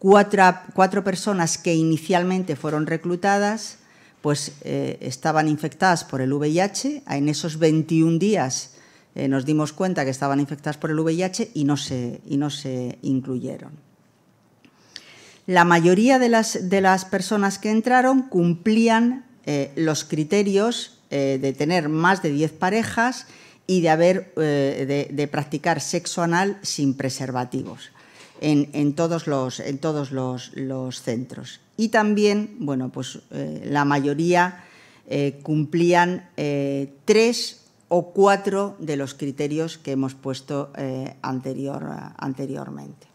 Cuatro, personas que inicialmente fueron reclutadas pues, eh, estaban infectadas por el VIH. En esos 21 días eh, nos dimos cuenta que estaban infectadas por el VIH y no se incluyeron la mayoría de las, personas que entraron cumplían eh, los criterios eh, de tener más de 10 parejas y de, haber, eh, de, practicar sexo anal sin preservativos en, en todos, los, centros. Y también, bueno, pues la mayoría cumplían tres o cuatro de los criterios que hemos puesto anterior, anteriormente.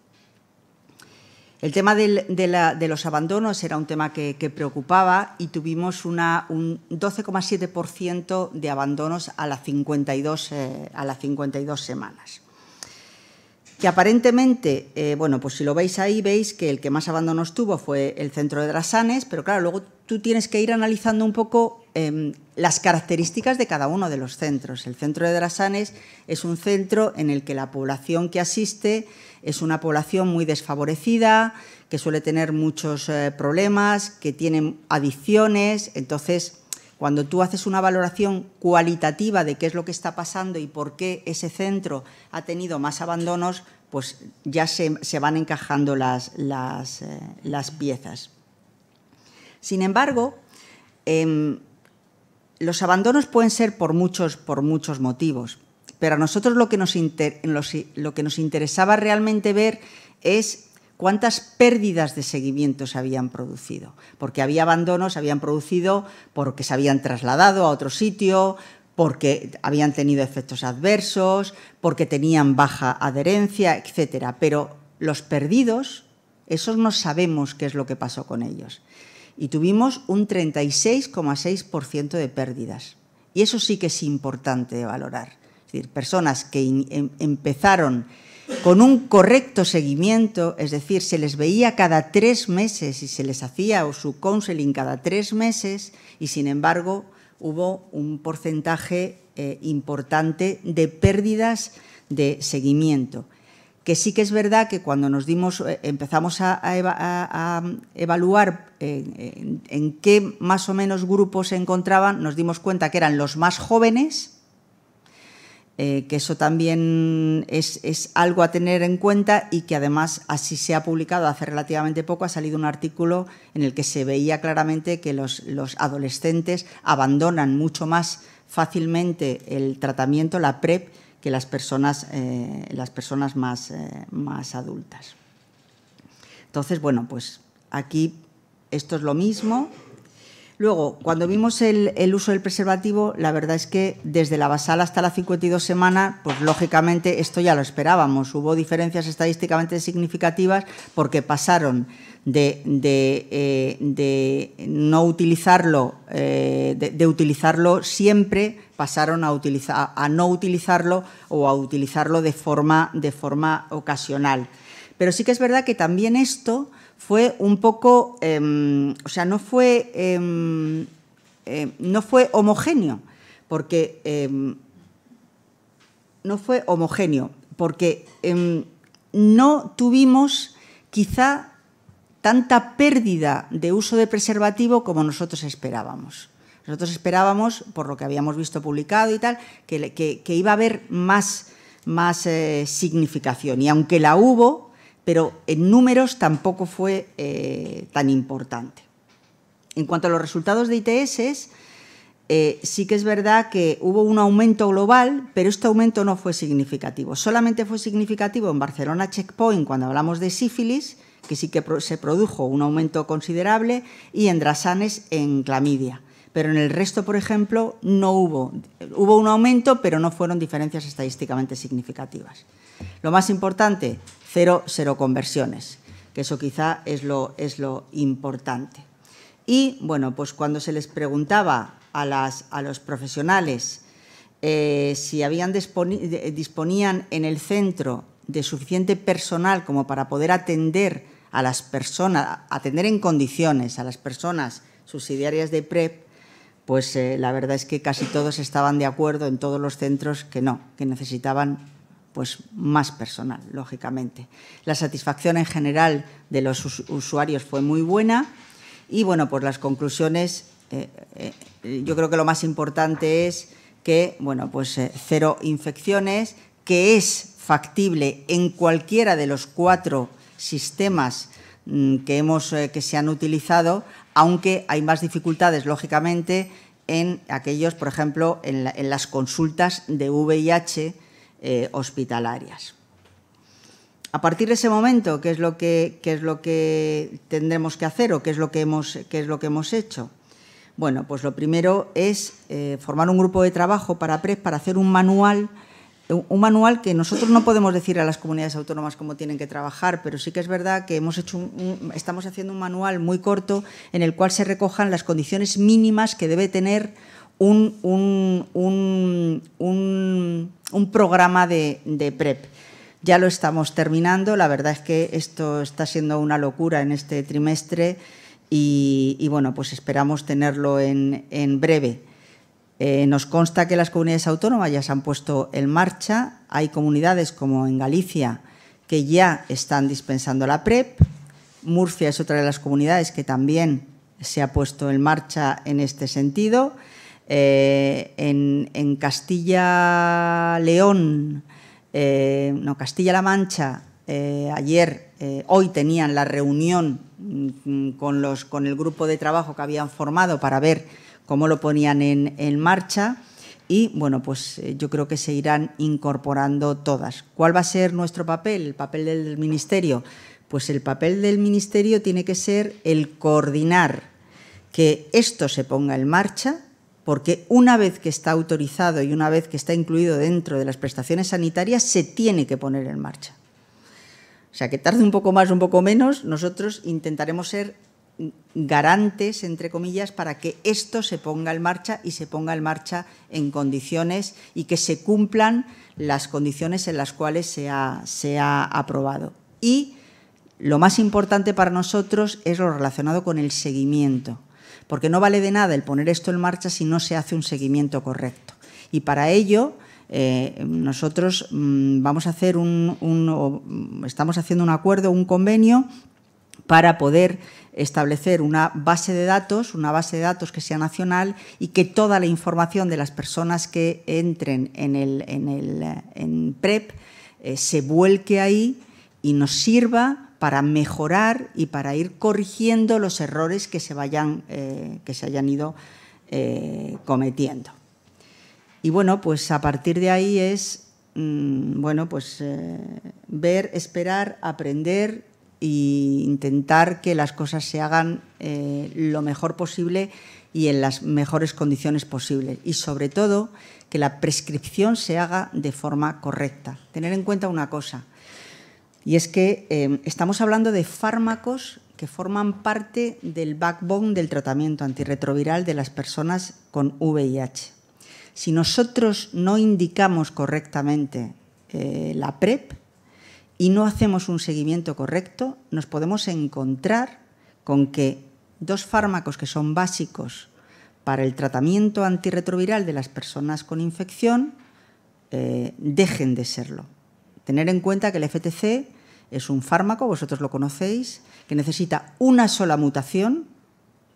El tema de, los abandonos era un tema que, preocupaba y tuvimos un 12,7% de abandonos a las 52, eh, a semanas. Que aparentemente, eh, bueno, pues si lo veis ahí, veis que el que más abandonos tuvo fue el centro de Drasanes, pero claro, luego tú tienes que ir analizando un poco em, las características de cada uno de los centros. El centro de Drasanes es un centro en el que la población que asiste es una población muy desfavorecida, que suele tener muchos eh, problemas, que tiene adicciones. Entonces, cuando tú haces una valoración cualitativa de qué es lo que está pasando y por qué ese centro ha tenido más abandonos, pues ya se, van encajando eh, las, piezas. Sin embargo, em, los abandonos pueden ser por muchos, por muchos motivos pero a nosotros lo que nos, interesaba realmente ver es cuántas pérdidas de seguimiento se habían producido, porque había abandonos, se habían producido porque se habían trasladado a otro sitio, porque habían tenido efectos adversos, porque tenían baja adherencia, etc. Pero los perdidos, esos no sabemos qué es lo que pasó con ellos. Y tuvimos un 36,6% de pérdidas. Y eso sí que es importante valorar es decir, personas que em, empezaron con un correcto seguimiento, es decir, se les veía cada tres meses y se les hacía su counseling cada tres meses y sin embargo hubo un porcentaje eh, importante de pérdidas de seguimiento. Que sí que es verdad que cuando nos dimos, eh, empezamos a, evaluar eh, en qué más o menos grupos se encontraban, nos dimos cuenta que eran los más jóvenes, eh, que eso también es, algo a tener en cuenta y que además así se ha publicado hace relativamente poco, ha salido un artículo en el que se veía claramente que los, adolescentes abandonan mucho más fácilmente el tratamiento, la PrEP, que las personas, eh, más, eh, más adultas. Entonces, bueno, pues aquí esto es lo mismo, Luego, cuando vimos el, uso del preservativo, la verdad es que desde la basal hasta la 52 semana, pues lógicamente esto ya lo esperábamos. Hubo diferencias estadísticamente significativas porque pasaron de, eh, no utilizarlo, eh, de, utilizarlo siempre, pasaron a, a no utilizarlo o a utilizarlo de forma ocasional. Pero sí que es verdad que también esto fue un poco, em, o sea, no fue, em, em, no fue homogéneo, porque no fue homogéneo, porque no tuvimos quizá tanta pérdida de uso de preservativo como nosotros esperábamos. Nosotros esperábamos, por lo que habíamos visto publicado y tal, que, iba a haber más, más eh, significación. Y aunque la hubo, pero en números tampoco fue eh, tan importante. En cuanto a los resultados de ITS, eh, sí que es verdad que hubo un aumento global, pero este aumento no fue significativo. Solamente fue significativo en Barcelona Checkpoint cuando hablamos de sífilis, que sí que se produjo un aumento considerable, y en Drasanes en clamidia. Pero en el resto, por ejemplo, no Hubo un aumento, pero no fueron diferencias estadísticamente significativas. Lo más importante, cero, cero conversiones, que eso quizá es lo, importante. Y bueno, pues cuando se les preguntaba a, los profesionales eh, si habían disponían en el centro de suficiente personal como para poder atender a las personas, atender en condiciones a las personas subsidiarias de PREP, pues eh, la verdad es que casi todos estaban de acuerdo en todos los centros que no, que necesitaban pues más personal, lógicamente. La satisfacción en general de los usuarios fue muy buena y bueno, pues las conclusiones, eh, eh, yo creo que lo más importante es que, bueno, pues eh, cero infecciones, que es factible en cualquiera de los cuatro sistemas mm, que, hemos, que se han utilizado, aunque hay más dificultades, lógicamente, en aquellos, por ejemplo, en las consultas de VIH, eh, hospitalarias. A partir de ese momento, ¿qué es lo que, es lo que tendremos que hacer o qué es lo que hemos, es lo que hemos hecho? Bueno, pues lo primero es eh, formar un grupo de trabajo para PREP para hacer un manual, un manual que nosotros no podemos decir a las comunidades autónomas cómo tienen que trabajar, pero sí que es verdad que hemos hecho estamos haciendo un manual muy corto en el cual se recojan las condiciones mínimas que debe tener un, programa de, PrEP. Ya lo estamos terminando, la verdad es que esto está siendo una locura en este trimestre y, bueno, pues esperamos tenerlo en, breve. Eh, nos consta que las comunidades autónomas ya se han puesto en marcha, hay comunidades como en Galicia que ya están dispensando la PrEP, Murcia es otra de las comunidades que también se ha puesto en marcha en este sentido. Eh, en, Castilla-León, eh, no, Castilla-La Mancha, eh, ayer, hoy tenían la reunión mm, con, los, con el grupo de trabajo que habían formado para ver cómo lo ponían en, en marcha. Y bueno, pues yo creo que se irán incorporando todas. ¿Cuál va a ser nuestro papel, el papel del Ministerio? Pues el papel del Ministerio tiene que ser el coordinar que esto se ponga en marcha, porque una vez que está autorizado y una vez que está incluido dentro de las prestaciones sanitarias, se tiene que poner en marcha. O sea, que tarde un poco más, un poco menos, nosotros intentaremos ser garantes, entre comillas, para que esto se ponga en marcha y se ponga en marcha en condiciones y que se cumplan las condiciones en las cuales se se ha aprobado. Y lo más importante para nosotros es lo relacionado con el seguimiento porque no vale de nada el poner esto en marcha si no se hace un seguimiento correcto. Y para ello... Eh, nosotros mm, vamos a hacer un, mm, estamos haciendo un acuerdo, un convenio para poder establecer una base de datos, una base de datos que sea nacional y que toda la información de las personas que entren en el, en el en PREP eh, se vuelque ahí y nos sirva para mejorar y para ir corrigiendo los errores que se, vayan, eh, que se hayan ido eh, cometiendo. Y bueno, pues a partir de ahí es mm, bueno, pues, eh, ver, esperar, aprender e intentar que las cosas se hagan lo mejor posible y en las mejores condiciones posibles. Y sobre todo, que la prescripción se haga de forma correcta. Tener en cuenta una cosa, y es que em, estamos hablando de fármacos que forman parte del backbone del tratamiento antirretroviral de las personas con VIH. Si nosotros no indicamos correctamente eh, la PrEP e y no hacemos un seguimiento correcto, nos podemos encontrar con que dos fármacos que son básicos para el tratamiento antirretroviral de las personas con infección eh, dejen de serlo Tener en cuenta que el FTC es un fármaco, vosotros lo conocéis, que necesita una sola mutación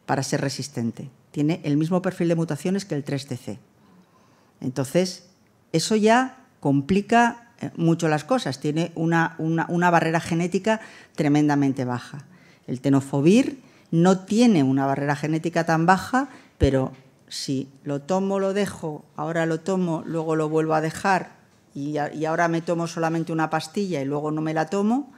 para ser resistente. Tiene el mismo perfil de mutaciones que el 3TC. Entonces, eso ya complica eh, mucho las cosas, tiene una, barrera genética tremendamente baja. El tenofovir no tiene una barrera genética tan baja, pero si lo tomo, lo dejo, ahora lo tomo, luego lo vuelvo a dejar, y, ahora me tomo solamente una pastilla y luego no me la tomo,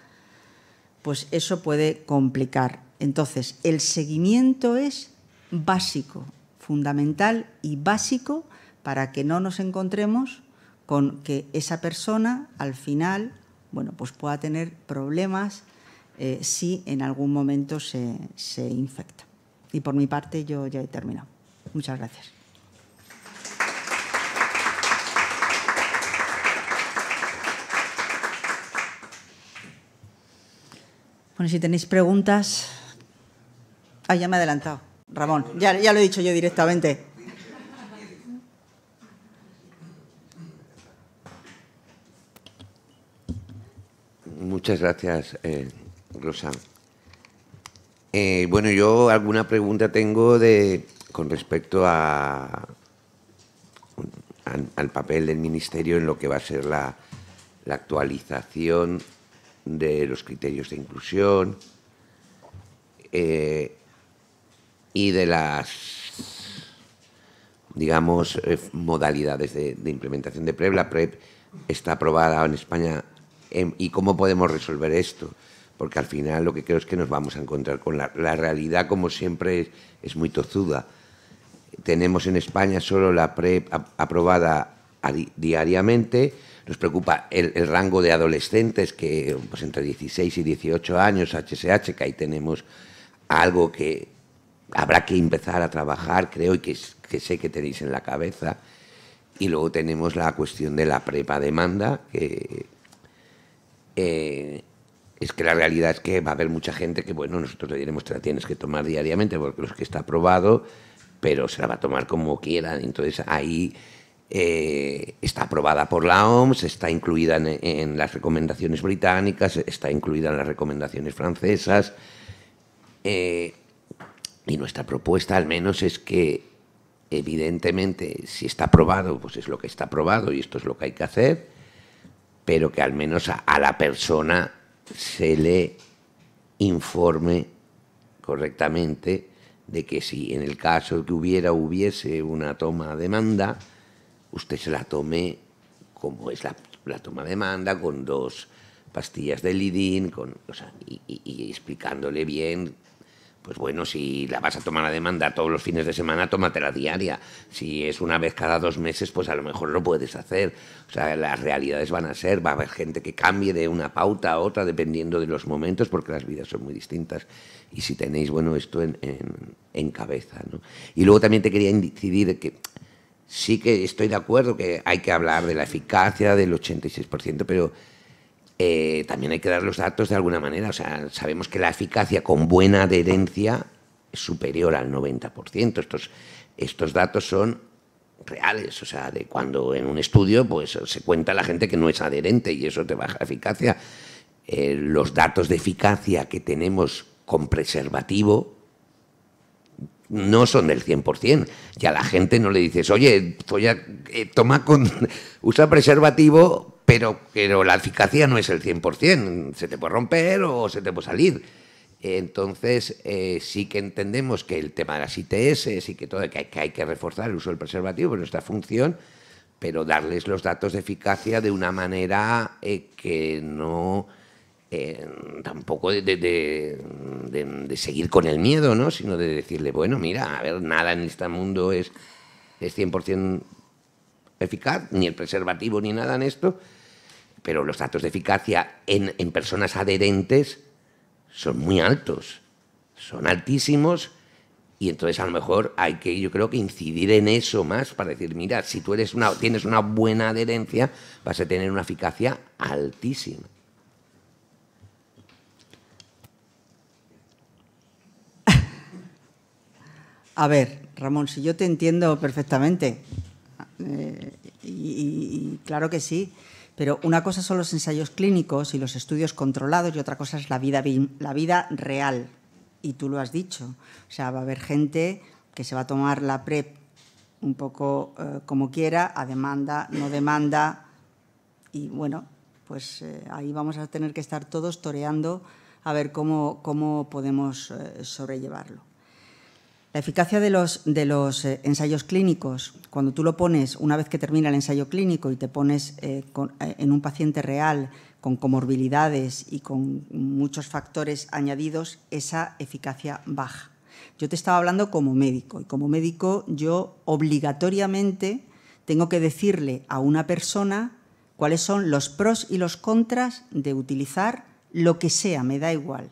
pues eso puede complicar. Entonces, el seguimiento es básico, fundamental y básico para que no nos encontremos con que esa persona al final bueno, pues pueda tener problemas eh, si en algún momento se, se infecta. Y por mi parte yo ya he terminado. Muchas gracias. Bueno, si tenéis preguntas... Ah, ya me he adelantado. Ramón, ya, lo he dicho yo directamente. Muchas gracias, eh, Rosa. Eh, bueno, yo alguna pregunta tengo de, con respecto a, al papel del Ministerio en lo que va a ser la actualización de los criterios de inclusión eh, y de las, digamos, eh, modalidades de, implementación de PREP. La PREP está aprobada en España em, y cómo podemos resolver esto. Porque al final lo que creo es que nos vamos a encontrar con la, realidad, como siempre, es, es muy tozuda. Tenemos en España solo la PREP aprobada diariamente nos preocupa el, rango de adolescentes que pues, entre 16 y 18 años, HSH, que ahí tenemos algo que habrá que empezar a trabajar, creo, y que, sé que tenéis en la cabeza. Y luego tenemos la cuestión de la prepa demanda, que eh, es que la realidad es que va a haber mucha gente que, bueno, nosotros le diremos te la tienes que tomar diariamente porque los que está aprobado, pero se la va a tomar como quieran Entonces ahí eh, está aprobada por la OMS, está incluida en, las recomendaciones británicas, está incluida en las recomendaciones francesas. Eh, y nuestra propuesta al menos es que, evidentemente, si está aprobado, pues es lo que está aprobado y esto es lo que hay que hacer, pero que al menos a, la persona se le informe correctamente de que si en el caso que hubiera hubiese una toma de demanda, usted se la tome como es la, toma de demanda con dos pastillas de lidín, con, y, explicándole bien. Pues bueno, si la vas a tomar a demanda todos los fines de semana, tómatela diaria. Si es una vez cada dos meses, pues a lo mejor lo puedes hacer. O sea, las realidades van a ser, va a haber gente que cambie de una pauta a otra dependiendo de los momentos, porque las vidas son muy distintas. Y si tenéis, bueno, esto en, cabeza. ¿no? Y luego también te quería incidir que sí que estoy de acuerdo que hay que hablar de la eficacia del 86%, pero eh, también hay que dar los datos de alguna manera. O sea, sabemos que la eficacia con buena adherencia es superior al 90%. Estos, estos datos son reales, o sea, de cuando en un estudio pues se cuenta la gente que no es adherente y eso te baja la eficacia. Eh, los datos de eficacia que tenemos con preservativo no son del 100%. Y a la gente no le dices, oye, eh, toma con, [laughs] usa preservativo, pero, la eficacia no es el 100%. Se te puede romper o se te puede salir. Entonces, eh, sí que entendemos que el tema de las ITS y que todo, que hay, que reforzar el uso del preservativo, en nuestra función, pero darles los datos de eficacia de una manera eh, que no tampoco de, seguir con el miedo, ¿no? sino de decirle, bueno, mira, a ver, nada en este mundo es, 100% eficaz, ni el preservativo ni nada en esto, pero los datos de eficacia en, en personas adherentes son muy altos, son altísimos. Y entonces a lo mejor hay que, yo creo que incidir en eso más para decir, mira, si tú eres una, tienes una buena adherencia, vas a tener una eficacia altísima. A ver, Ramón, si yo te entiendo perfectamente, eh, y, claro que sí, pero una cosa son los ensayos clínicos y los estudios controlados y otra cosa es la vida, la vida real. Y tú lo has dicho. O sea, va a haber gente que se va a tomar la PrEP un poco eh, como quiera, a demanda, no demanda. Y bueno, pues eh, ahí vamos a tener que estar todos toreando a ver cómo, cómo podemos sobrellevarlo. La eficacia de los, eh, ensayos clínicos, cuando tú lo pones una vez que termina el ensayo clínico y te pones eh, eh, en un paciente real con comorbilidades y con muchos factores añadidos, esa eficacia baja. Yo te estaba hablando como médico y como médico yo obligatoriamente tengo que decirle a una persona cuáles son los pros y los contras de utilizar lo que sea, me da igual.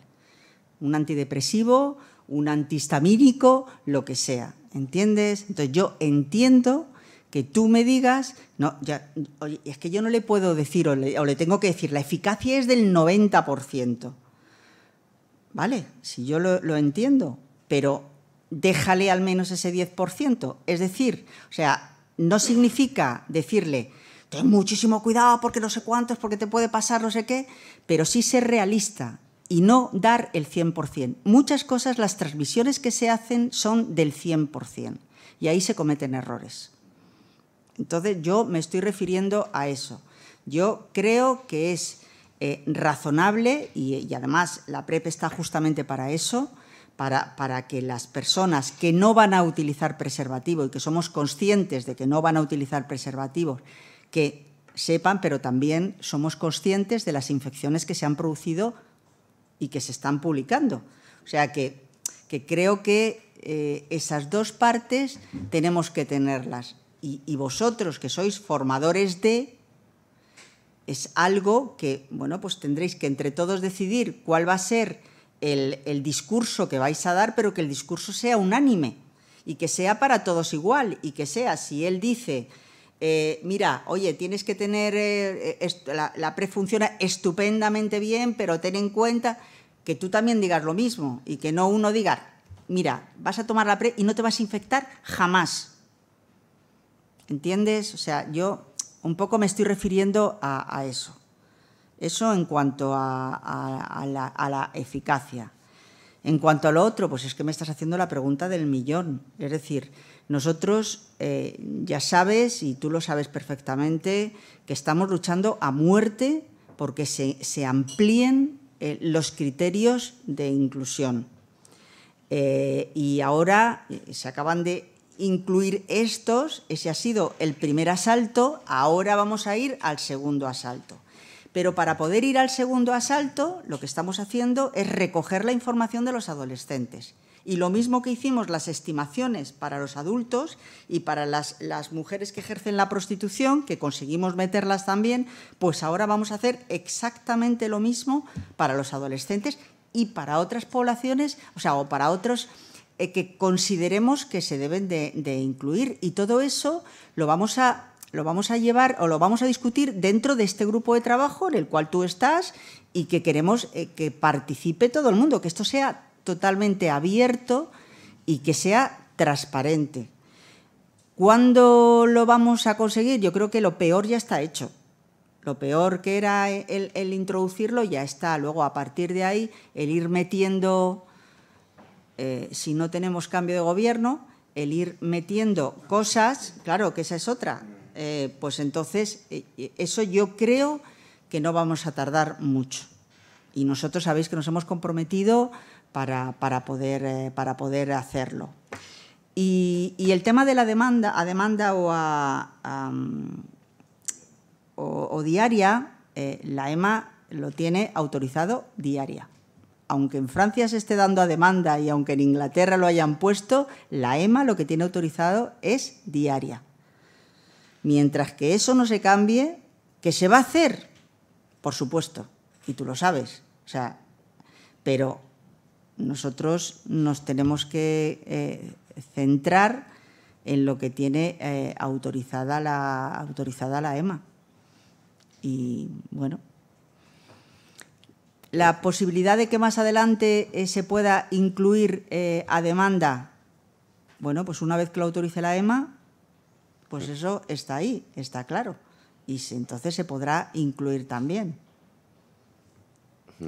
Un antidepresivo, un antihistamínico, lo que sea. ¿Entiendes? Entonces yo entiendo que tú me digas, no, ya, oye, es que yo no le puedo decir o le, tengo que decir, la eficacia es del 90%. ¿Vale? Si yo lo, entiendo, pero déjale al menos ese 10%. Es decir, o sea, no significa decirle, ten muchísimo cuidado porque no sé cuántos, porque te puede pasar no sé qué, pero sí ser realista y no dar el 100%. Muchas cosas, las transmisiones que se hacen son del 100% y ahí se cometen errores. Entonces yo me estoy refiriendo a eso. Yo creo que es eh, razonable y, además la PrEP está justamente para eso, para, para, que las personas que no van a utilizar preservativo y que somos conscientes de que no van a utilizar preservativo, que sepan, pero también somos conscientes de las infecciones que se han producido y que se están publicando. O sea que, creo que eh, esas dos partes tenemos que tenerlas. Y, vosotros que sois formadores de, es algo que, bueno, pues tendréis que entre todos decidir cuál va a ser el, el discurso que vais a dar, pero que el discurso sea unánime y que sea para todos igual y que sea, si él dice eh, mira, oye, tienes que tener, eh, eh, la, pre funciona estupendamente bien, pero ten en cuenta que tú también digas lo mismo y que no uno diga, mira, vas a tomar la pre y no te vas a infectar jamás. ¿Entiendes? O sea, yo un poco me estoy refiriendo a, eso. Eso en cuanto a, la, a la eficacia. En cuanto a lo otro, pues es que me estás haciendo la pregunta del millón. Es decir, nosotros, eh, ya sabes, y tú lo sabes perfectamente, que estamos luchando a muerte porque se, amplíen eh, los criterios de inclusión. Eh, y ahora se acaban de incluir estos, ese ha sido el primer asalto, ahora vamos a ir al segundo asalto. Pero para poder ir al segundo asalto, lo que estamos haciendo es recoger la información de los adolescentes y lo mismo que hicimos las estimaciones para los adultos y para las, mujeres que ejercen la prostitución, que conseguimos meterlas también, pues ahora vamos a hacer exactamente lo mismo para los adolescentes y para otras poblaciones, o sea, o para otros eh, que consideremos que se deben de, incluir. Y todo eso lo vamos a lo vamos a llevar o lo vamos a discutir dentro de este grupo de trabajo en el cual tú estás y que queremos eh, que participe todo el mundo, que esto sea totalmente abierto y que sea transparente. ¿Cuándo lo vamos a conseguir? Yo creo que lo peor ya está hecho. Lo peor que era el, introducirlo ya está. Luego, a partir de ahí, el ir metiendo, eh, si no tenemos cambio de gobierno, el ir metiendo cosas, claro que esa es otra. Eh, pues entonces, eh, eso yo creo que no vamos a tardar mucho. Y nosotros sabéis que nos hemos comprometido para, poder, eh, para poder hacerlo. Y, el tema de la demanda, a demanda o, a, o, diaria, eh, la EMA lo tiene autorizado diaria. Aunque en Francia se esté dando a demanda y aunque en Inglaterra lo hayan puesto, la EMA lo que tiene autorizado es diaria. Mientras que eso no se cambie, que se va a hacer, por supuesto, y tú lo sabes. O sea, pero nosotros nos tenemos que eh, centrar en lo que tiene eh, autorizada, la, autorizada la EMA. Y bueno, la posibilidad de que más adelante eh, se pueda incluir a demanda, bueno, pues una vez que lo autorice la EMA, pues eso está ahí, está claro. Y entonces se podrá incluir también.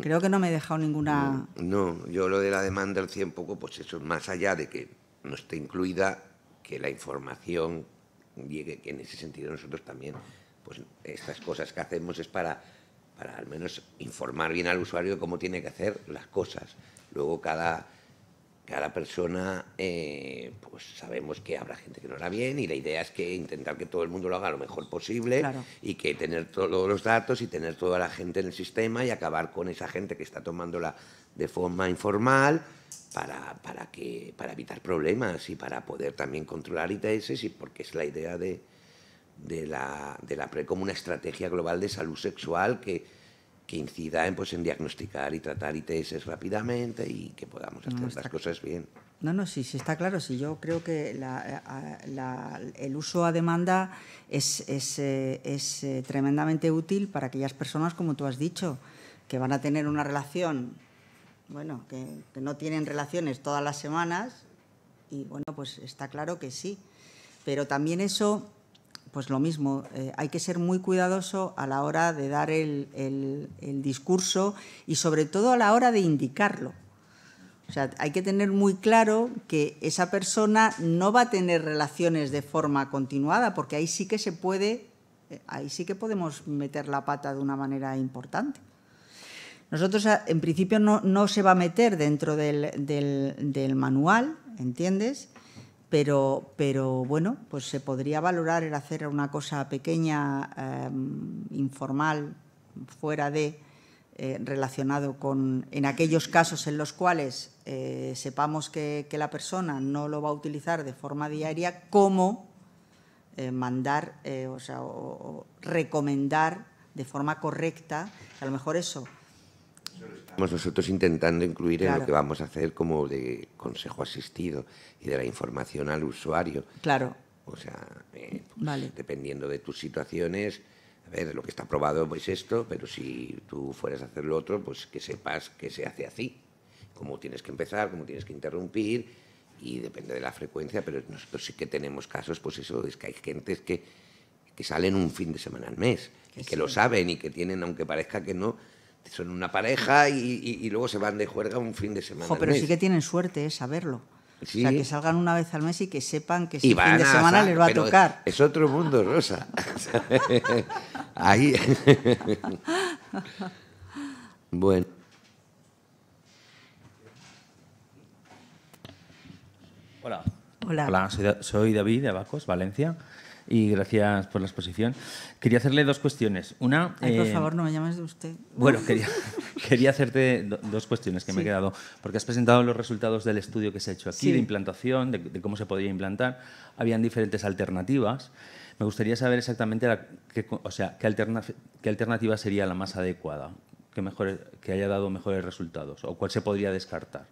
Creo que no me he dejado ninguna... No, yo lo de la demanda del 100 poco, pues eso, es más allá de que no esté incluida, que la información llegue, que en ese sentido nosotros también, pues estas cosas que hacemos es para, para al menos informar bien al usuario de cómo tiene que hacer las cosas. Luego cada cada persona, eh, pues sabemos que habrá gente que no hará bien y la idea es que intentar que todo el mundo lo haga lo mejor posible y que tener todos los datos y tener toda la gente en el sistema y acabar con esa gente que está tomándola de forma informal para, para, que, para evitar problemas y para poder también controlar ITS y porque es la idea de, de la, de la PRE como una estrategia global de salud sexual que que incida en, pues, en diagnosticar y tratar ITS rápidamente y que podamos hacer las cosas bien. No, no, sí, sí está claro. Sí, yo creo que el uso a demanda es, eh, eh, tremendamente útil para aquellas personas, como tú has dicho, que van a tener una relación, bueno, que no tienen relaciones todas las semanas y, bueno, pues está claro que sí. Pero también eso pues lo mismo, eh, hay que ser muy cuidadoso a la hora de dar el, discurso y sobre todo a la hora de indicarlo. O sea, hay que tener muy claro que esa persona no va a tener relaciones de forma continuada, porque ahí sí que se puede, eh, ahí sí que podemos meter la pata de una manera importante. Nosotros, ah, en principio, no, se va a meter dentro del manual, ¿entiendes? Pero, bueno, pues se podría valorar el hacer una cosa pequeña, em, informal, fuera de, eh, relacionado con, en aquellos casos en los cuales eh, sepamos que, la persona no lo va a utilizar de forma diaria, cómo eh, mandar, o sea, recomendar de forma correcta, a lo mejor eso nosotros intentando incluir en lo que vamos a hacer como de consejo asistido y de la información al usuario. Claro. O sea, eh, pues, dependiendo de tus situaciones, a ver, lo que está aprobado es esto, pero si tú fueras a hacer lo otro, pues que sepas que se hace así. Cómo tienes que empezar, cómo tienes que interrumpir, y depende de la frecuencia, pero nosotros sí que tenemos casos, pues eso, es que hay gentes que, que salen un fin de semana al mes, que lo saben y que tienen, aunque parezca que no, son una pareja y, luego se van de juerga un fin de semana. pero sí que tienen suerte, eh, saberlo. O sea, que salgan una vez al mes y que sepan que ese fin de semana les va a tocar. Es otro mundo, Rosa. [laughs] Ahí. [laughs] bueno. Hola. Hola. soy, soy David de Abacos, Valencia y gracias por la exposición. Quería hacerle dos cuestiones. Una... Ay, por eh, favor, no me llames de usted. Bueno, [laughs] quería, hacerte dos cuestiones que me he quedado, porque has presentado los resultados del estudio que se ha hecho aquí, de implantación, de, cómo se podía implantar. Habían diferentes alternativas. Me gustaría saber exactamente qué, o sea, qué, alternativa sería la más adecuada. mejor, que, haya dado mejores resultados o cuál se podría descartar.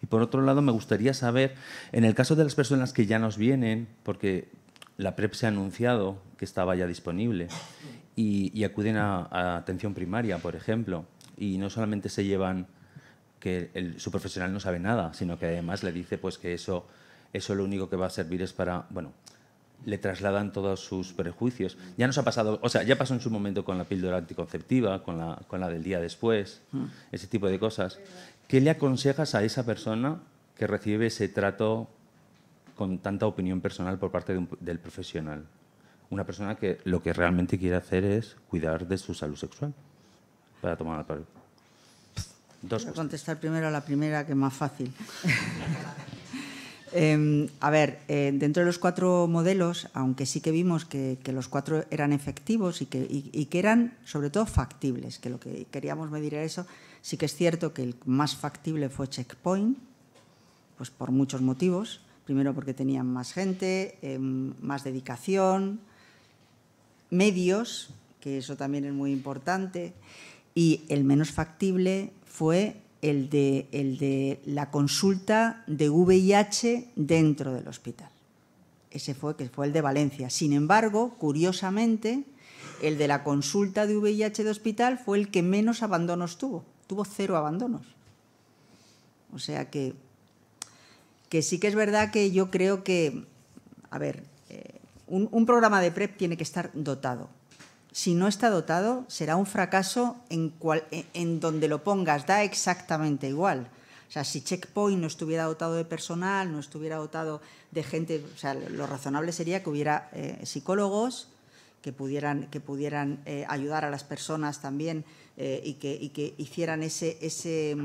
Y por otro lado, me gustaría saber, en el caso de las personas que ya nos vienen, porque la PrEP e se ha anunciado que estaba ya disponible y, acuden a, atención primaria, por ejemplo, y no solamente se llevan que su profesional no sabe nada, sino que además le dice pues que eso, eso lo único que va a servir es para, bueno, le trasladan todos sus prejuicios. Ya nos ha pasado, o sea, ya pasó en su momento con la píldora anticonceptiva, con la, con la del día después, mm. ese tipo de cosas. ¿Qué le aconsejas a esa persona que recibe ese trato con tanta opinión personal por parte del profesional. Una persona que lo que realmente quiere hacer es cuidar de su salud sexual para tomar la Dos Voy a contestar primero a la primera, que es más fácil. [laughs] Em, a ver, eh, dentro de los cuatro modelos, aunque sí que vimos que, los cuatro eran efectivos y que, y que, eran sobre todo factibles, que lo que queríamos medir era eso, sí que es cierto que el más factible fue Checkpoint, pues por muchos motivos, Primero porque tenían más gente, eh, más dedicación, medios, que eso también es muy importante. Y el menos factible fue el de, el de la consulta de VIH dentro del hospital. Ese fue, que fue el de Valencia. Sin embargo, curiosamente, el de la consulta de VIH de hospital fue el que menos abandonos tuvo. Tuvo cero abandonos. O sea que que sí que es verdad que yo creo que, a ver, eh, un, programa de PrEP tiene que estar dotado si no está dotado, será un fracaso e, en, donde lo pongas, da exactamente igual. O sea, si Checkpoint no estuviera dotado de personal, no estuviera dotado de gente, o sea, lo razonable sería que hubiera eh, psicólogos, que pudieran, que pudieran eh, ayudar a las personas también eh, y, que, que, hicieran ese, ese,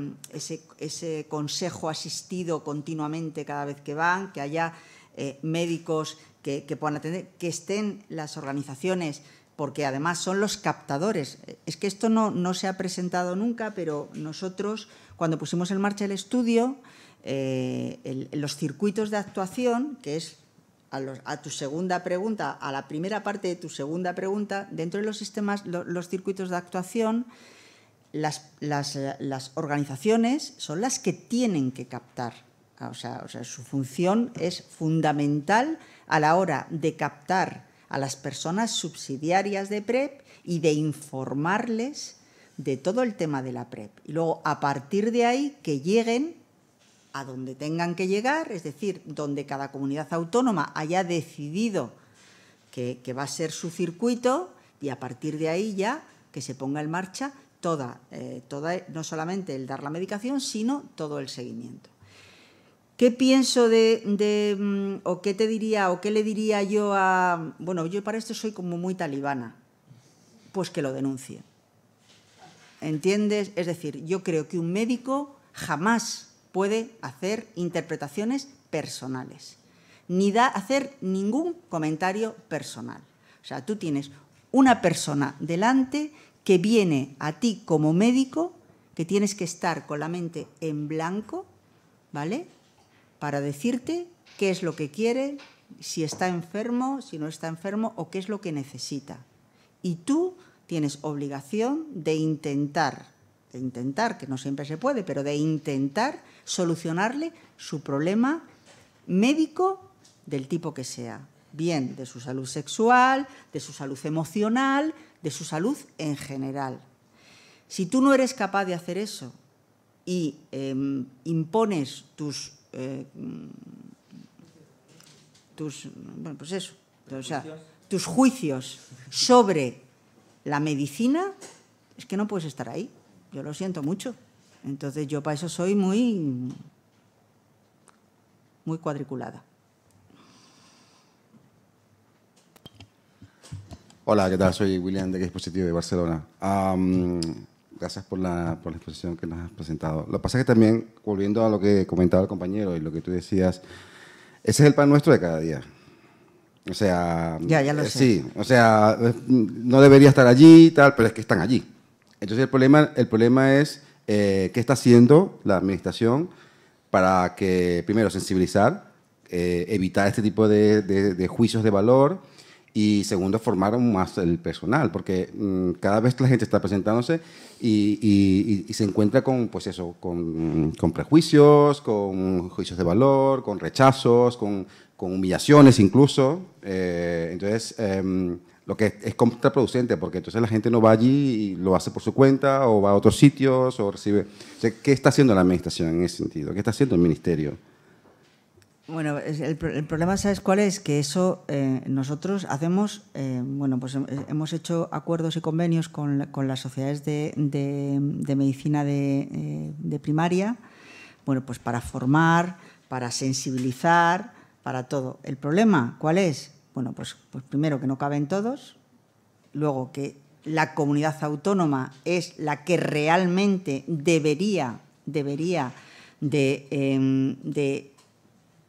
ese, consejo asistido continuamente cada vez que van, que haya eh, médicos que, puedan atender, que estén las organizaciones porque además son los captadores. Es que esto no, no, se ha presentado nunca, pero nosotros, cuando pusimos en marcha el estudio, los circuitos de actuación, que es a, tu segunda pregunta, a la primera parte de tu segunda pregunta, dentro de los sistemas, los circuitos de actuación, eh, las, organizaciones son las que tienen que captar. Ah, o sea, su función es fundamental a la hora de captar a las personas subsidiarias de PREP y de informarles de todo el tema de la PrEP. Y luego, a partir de ahí, que lleguen a donde tengan que llegar, es decir, donde cada comunidad autónoma haya decidido que, va a ser su circuito y a partir de ahí ya que se ponga en marcha toda, eh, toda no solamente el dar la medicación, sino todo el seguimiento. ¿Qué pienso de, de, mm, o qué te diría o qué le diría yo a... Bueno, yo para esto soy como muy talibana. Pues que lo denuncie. ¿Entiendes? Es decir, yo creo que un médico jamás puede hacer interpretaciones personales, ni da hacer ningún comentario personal. O sea, tú tienes una persona delante que viene a ti como médico, que tienes que estar con la mente en blanco, ¿vale? Para decirte qué es lo que quiere, si está enfermo, si no está enfermo o qué es lo que necesita. Y tú tienes obligación de intentar de intentar, que no siempre se puede, pero de intentar solucionarle su problema médico del tipo que sea, bien de su salud sexual, de su salud emocional, de su salud en general. Si tú no eres capaz de hacer eso y em, impones tus, eh, tus, pues eso, tus juicios sobre la medicina, es que no puedes estar ahí. Yo lo siento mucho. Entonces yo para eso soy muy, muy cuadriculada. Hola, ¿qué tal? Soy William de Dispositivo de Barcelona. gracias por la, por exposición que nos has presentado. Lo que pasa es que también, volviendo a lo que comentaba el compañero y lo que tú decías, ese es el pan nuestro de cada día. O sea, eh, sí, o sea, no debería estar allí y tal, pero es que están allí. Entonces el problema, el problema es eh, qué está haciendo la administración para que, primero, sensibilizar, eh, evitar este tipo de, de, juicios de valor y, segundo, formar más el personal, porque mm, cada vez la gente está presentándose y, y, se encuentra con, pues eso, con, con, prejuicios, con juicios de valor, con rechazos, con, con humillaciones incluso. Eh, entonces em, porque es contraproducente, porque entonces la gente no va allí y lo hace por su cuenta, o va a otros sitios, o recibe. ¿Qué está haciendo la administración en ese sentido? ¿Qué está haciendo el ministerio? Bueno, el, problema, ¿sabes cuál es? Que eso eh, nosotros hacemos, eh, bueno, pues eh, hemos hecho acuerdos y convenios con, las sociedades de, medicina de, de primaria, bueno, pues para formar, para sensibilizar, para todo. El problema, ¿cuál es? Bueno, pues, pues, primero que no caben todos, luego que la comunidad autónoma es la que realmente debería, debería de, em,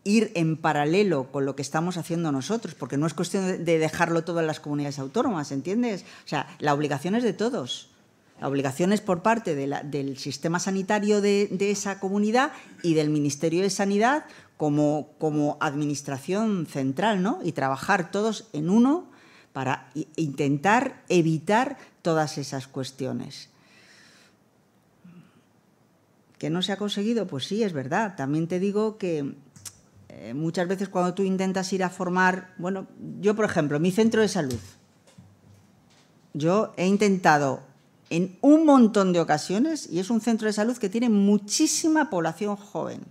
ir en paralelo con lo que estamos haciendo nosotros, porque no es cuestión de dejarlo todo en las comunidades autónomas, ¿entiendes? O sea, la obligación es de todos. La obligación es por parte del sistema sanitario de esa comunidad y del Ministerio de Sanidad como, administración central, ¿no? Y trabajar todos en uno para intentar evitar todas esas cuestiones. ¿Que no se ha conseguido? Pues sí, es verdad. También te digo que eh, muchas veces cuando tú intentas ir a formar, bueno, yo por ejemplo, mi centro de salud, yo he intentado en un montón de ocasiones, y es un centro de salud que tiene muchísima población joven,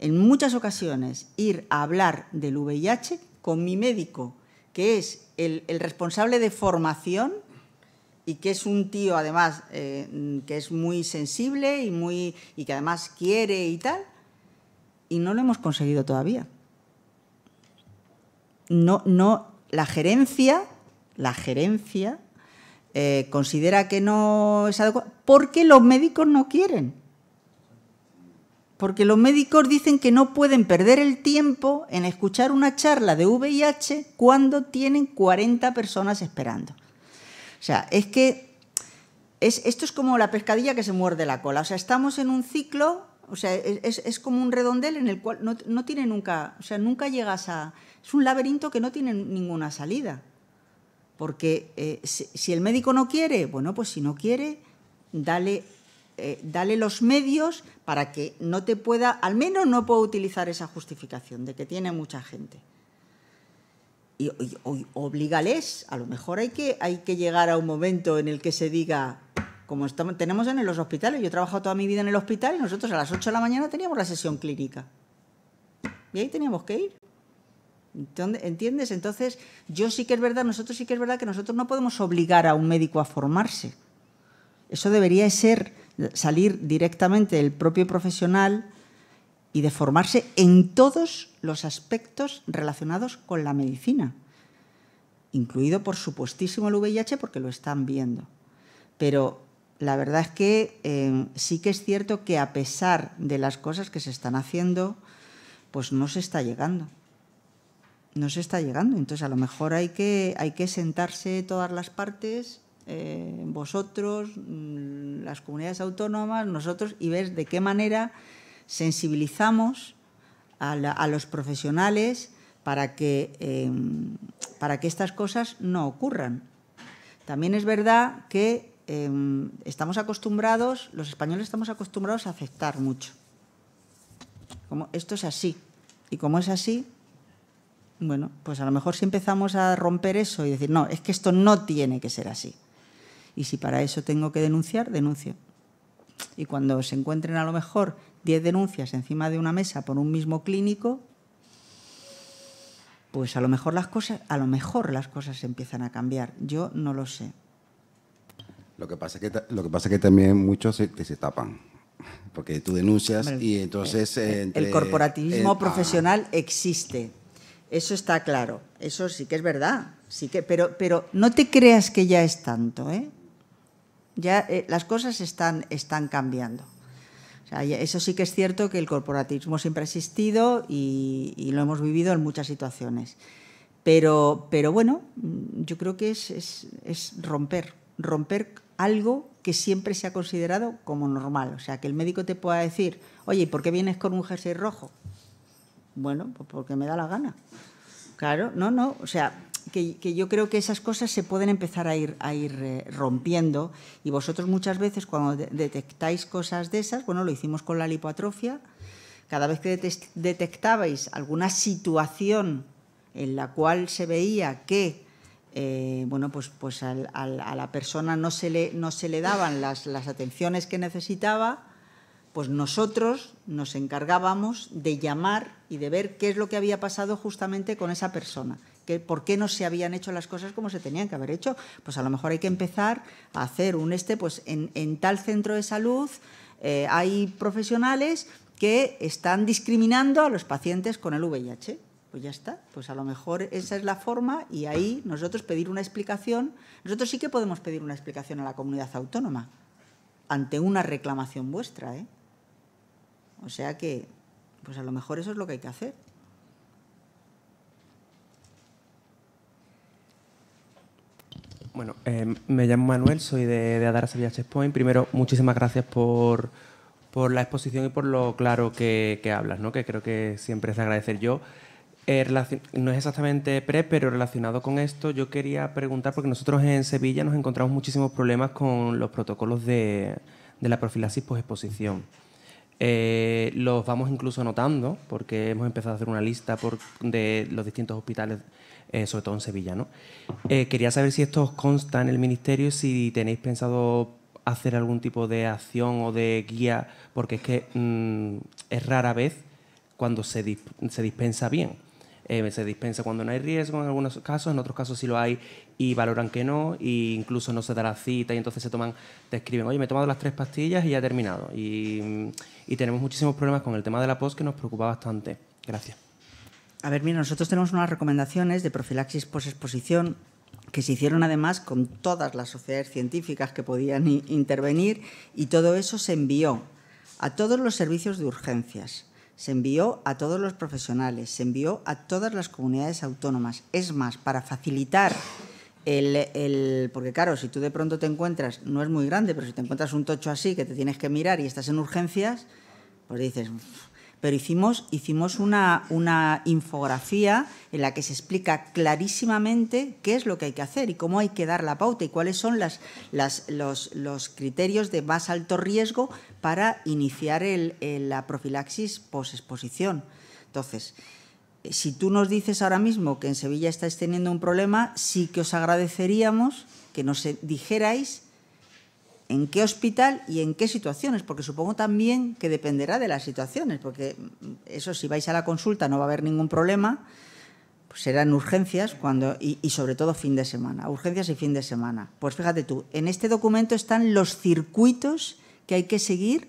en muchas ocasiones ir a hablar del VIH con mi médico, que es el, responsable de formación y que es un tío además eh, que es muy sensible y, muy, y que además quiere y tal, y no lo hemos conseguido todavía. No, no, la gerencia, la gerencia eh, considera que no es adecuado porque los médicos no quieren porque los médicos dicen que no pueden perder el tiempo en escuchar una charla de VIH cuando tienen 40 personas esperando. O sea, es que esto es como la pescadilla que se muerde la cola. O sea, estamos en un ciclo, o sea, es, como un redondel en el cual no, tiene nunca, o sea, nunca llegas a... Es un laberinto que no tiene ninguna salida. Porque eh, si, si el médico no quiere, bueno, pues si no quiere, dale eh, dale los medios para que no te pueda, al menos no puedo utilizar esa justificación de que tiene mucha gente. Y, obligales... a lo mejor hay que, hay que llegar a un momento en el que se diga, como estamos, tenemos en los hospitales, yo he trabajado toda mi vida en el hospital y nosotros a las 8 de la mañana teníamos la sesión clínica. Y ahí teníamos que ir. ¿Entiendes? Entonces, yo sí que es verdad, nosotros sí que es verdad que nosotros no podemos obligar a un médico a formarse. Eso debería ser salir directamente del propio profesional y de formarse en todos los aspectos relacionados con la medicina, incluido por supuestísimo el VIH porque lo están viendo. Pero la verdad es que eh, sí que es cierto que a pesar de las cosas que se están haciendo, pues no se está llegando. No se está llegando. Entonces a lo mejor hay que, hay que sentarse todas las partes eh, vosotros, mm, las comunidades autónomas, nosotros, y ver de qué manera sensibilizamos a, los profesionales para que, em, para que estas cosas no ocurran. También es verdad que em, estamos acostumbrados, los españoles estamos acostumbrados a aceptar mucho. Como esto es así. Y como es así, bueno, pues a lo mejor si empezamos a romper eso y decir, no, es que esto no tiene que ser así. Y si para eso tengo que denunciar, denuncio. Y cuando se encuentren a lo mejor 10 denuncias encima de una mesa por un mismo clínico, pues a lo mejor las cosas, a lo mejor las cosas empiezan a cambiar. Yo no lo sé. Lo que pasa es que, lo que, pasa que también muchos se, se tapan, porque tú denuncias y entonces... Eh, el, corporativismo profesional ah. existe, eso está claro, eso sí que es verdad, sí que, pero, pero no te creas que ya es tanto, ¿eh? Ya eh, las cosas están, están cambiando. O sea, eso sí que es cierto que el corporatismo siempre ha existido y, lo hemos vivido en muchas situaciones. Pero, pero bueno, mm, yo creo que es, es, romper, romper algo que siempre se ha considerado como normal. O sea, que el médico te pueda decir, oye, ¿y por qué vienes con un jersey rojo? Bueno, pues porque me da la gana. Claro, no, no. O sea, que, yo creo que esas cosas se pueden empezar a ir, a ir eh, rompiendo y vosotros muchas veces cuando detectáis cosas de esas, bueno, lo hicimos con la lipoatrofia, cada vez que detectabais alguna situación en la cual se veía que eh, bueno, pues, pues a la persona no se le, no se le daban las, las atenciones que necesitaba, pues nosotros nos encargábamos de llamar y de ver qué es lo que había pasado justamente con esa persona que por qué no se habían hecho las cosas como se tenían que haber hecho. Pues a lo mejor hay que empezar a hacer un este, pues en, tal centro de salud eh, hay profesionales que están discriminando a los pacientes con el VIH. Pues ya está, pues a lo mejor esa es la forma y ahí nosotros pedir una explicación, nosotros sí que podemos pedir una explicación a la comunidad autónoma ante una reclamación vuestra. ¿eh? O sea que, pues a lo mejor eso es lo que hay que hacer. Bueno, em, me llamo Manuel, soy de, Adara Sevilla Checkpoint. Primero, muchísimas gracias por, la exposición y por lo claro que, hablas, ¿no? que creo que siempre es de agradecer yo. Eh, no es exactamente pre, pero relacionado con esto, yo quería preguntar, porque nosotros en Sevilla nos encontramos muchísimos problemas con los protocolos de, de la profilaxis posexposición. Eh, los vamos incluso anotando, porque hemos empezado a hacer una lista por, de los distintos hospitales eh, sobre todo en Sevilla. Eh, quería saber si esto os consta en el Ministerio y si tenéis pensado hacer algún tipo de acción o de guía, porque es que mm, es rara vez cuando se, se dispensa bien. Eh, se dispensa cuando no hay riesgo en algunos casos, en otros casos sí lo hay y valoran que no, e incluso no se da la cita y entonces se toman, te escriben, oye, me he tomado las tres pastillas y ya he terminado. Y, mm, y tenemos muchísimos problemas con el tema de la post que nos preocupa bastante. Gracias. A ver, mira, nosotros tenemos unas recomendaciones de profilaxis posexposición que se hicieron además con todas las sociedades científicas que podían intervenir y todo eso se envió a todos los servicios de urgencias, se envió a todos los profesionales, se envió a todas las comunidades autónomas. Es más, para facilitar el, el, porque claro, si tú de pronto te encuentras, no es muy grande, pero si te encuentras un tocho así que te tienes que mirar y estás en urgencias, pues dices, pero hicimos, hicimos una, infografía en la que se explica clarísimamente qué es lo que hay que hacer y cómo hay que dar la pauta y cuáles son las, los, criterios de más alto riesgo para iniciar el, la profilaxis posexposición. Entonces, eh, si tú nos dices ahora mismo que en Sevilla estáis teniendo un problema, sí que os agradeceríamos que nos dijerais en qué hospital y en qué situaciones, porque supongo también que dependerá de las situaciones, porque eso si vais a la consulta no va a haber ningún problema, pues serán urgencias cuando y, y, sobre todo fin de semana, urgencias y fin de semana. Pues fíjate tú, en este documento están los circuitos que hay que seguir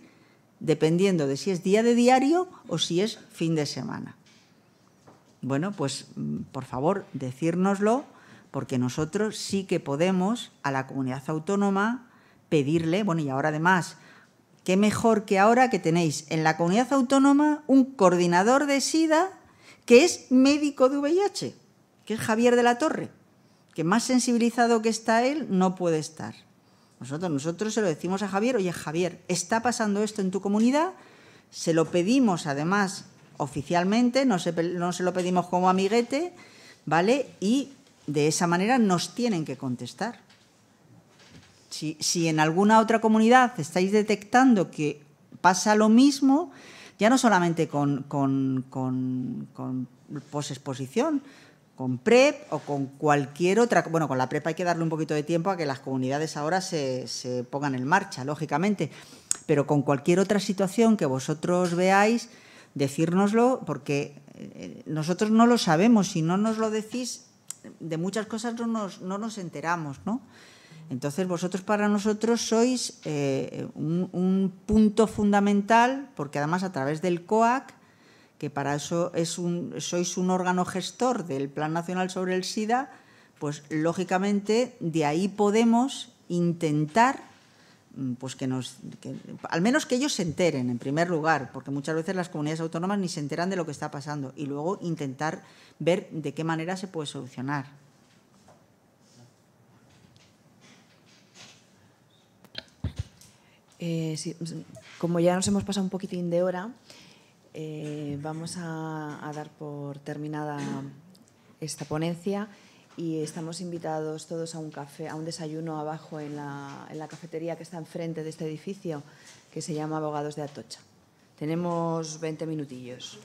dependiendo de si es día de diario o si es fin de semana. Bueno, pues por favor, decírnoslo, porque nosotros sí que podemos a la comunidad autónoma pedirle, bueno, y ahora además, qué mejor que ahora que tenéis en la comunidad autónoma un coordinador de SIDA que es médico de VIH, que es Javier de la Torre, que más sensibilizado que está él no puede estar. Nosotros, nosotros se lo decimos a Javier, oye Javier, está pasando esto en tu comunidad, se lo pedimos además oficialmente, no se, no se lo pedimos como amiguete, ¿vale? Y de esa manera nos tienen que contestar. Si, en alguna otra comunidad estáis detectando que pasa lo mismo, ya no solamente con, con, con, con posexposición, con PrEP o con cualquier otra. Bueno, con la PrEP hay que darle un poquito de tiempo a que las comunidades ahora se, pongan en marcha, lógicamente. Pero con cualquier otra situación que vosotros veáis, decírnoslo, porque eh, nosotros no lo sabemos. Si no nos lo decís, de muchas cosas no nos, no nos enteramos, ¿no? Entonces vosotros para nosotros sois eh, un, punto fundamental, porque además a través del COAC, que para eso es un, sois un órgano gestor del Plan Nacional sobre el SIDA, pues lógicamente de ahí podemos intentar mm, pues que nos al menos que ellos se enteren en primer lugar porque muchas veces las comunidades autónomas ni se enteran de lo que está pasando y luego intentar ver de qué manera se puede solucionar Eh, pues, como ya nos hemos pasado un poquitín de hora, eh, vamos a, dar por terminada esta ponencia y estamos invitados todos a un café, a un desayuno abajo en la, en la cafetería que está enfrente de este edificio, que se llama Abogados de Atocha. Tenemos 20 minutillos.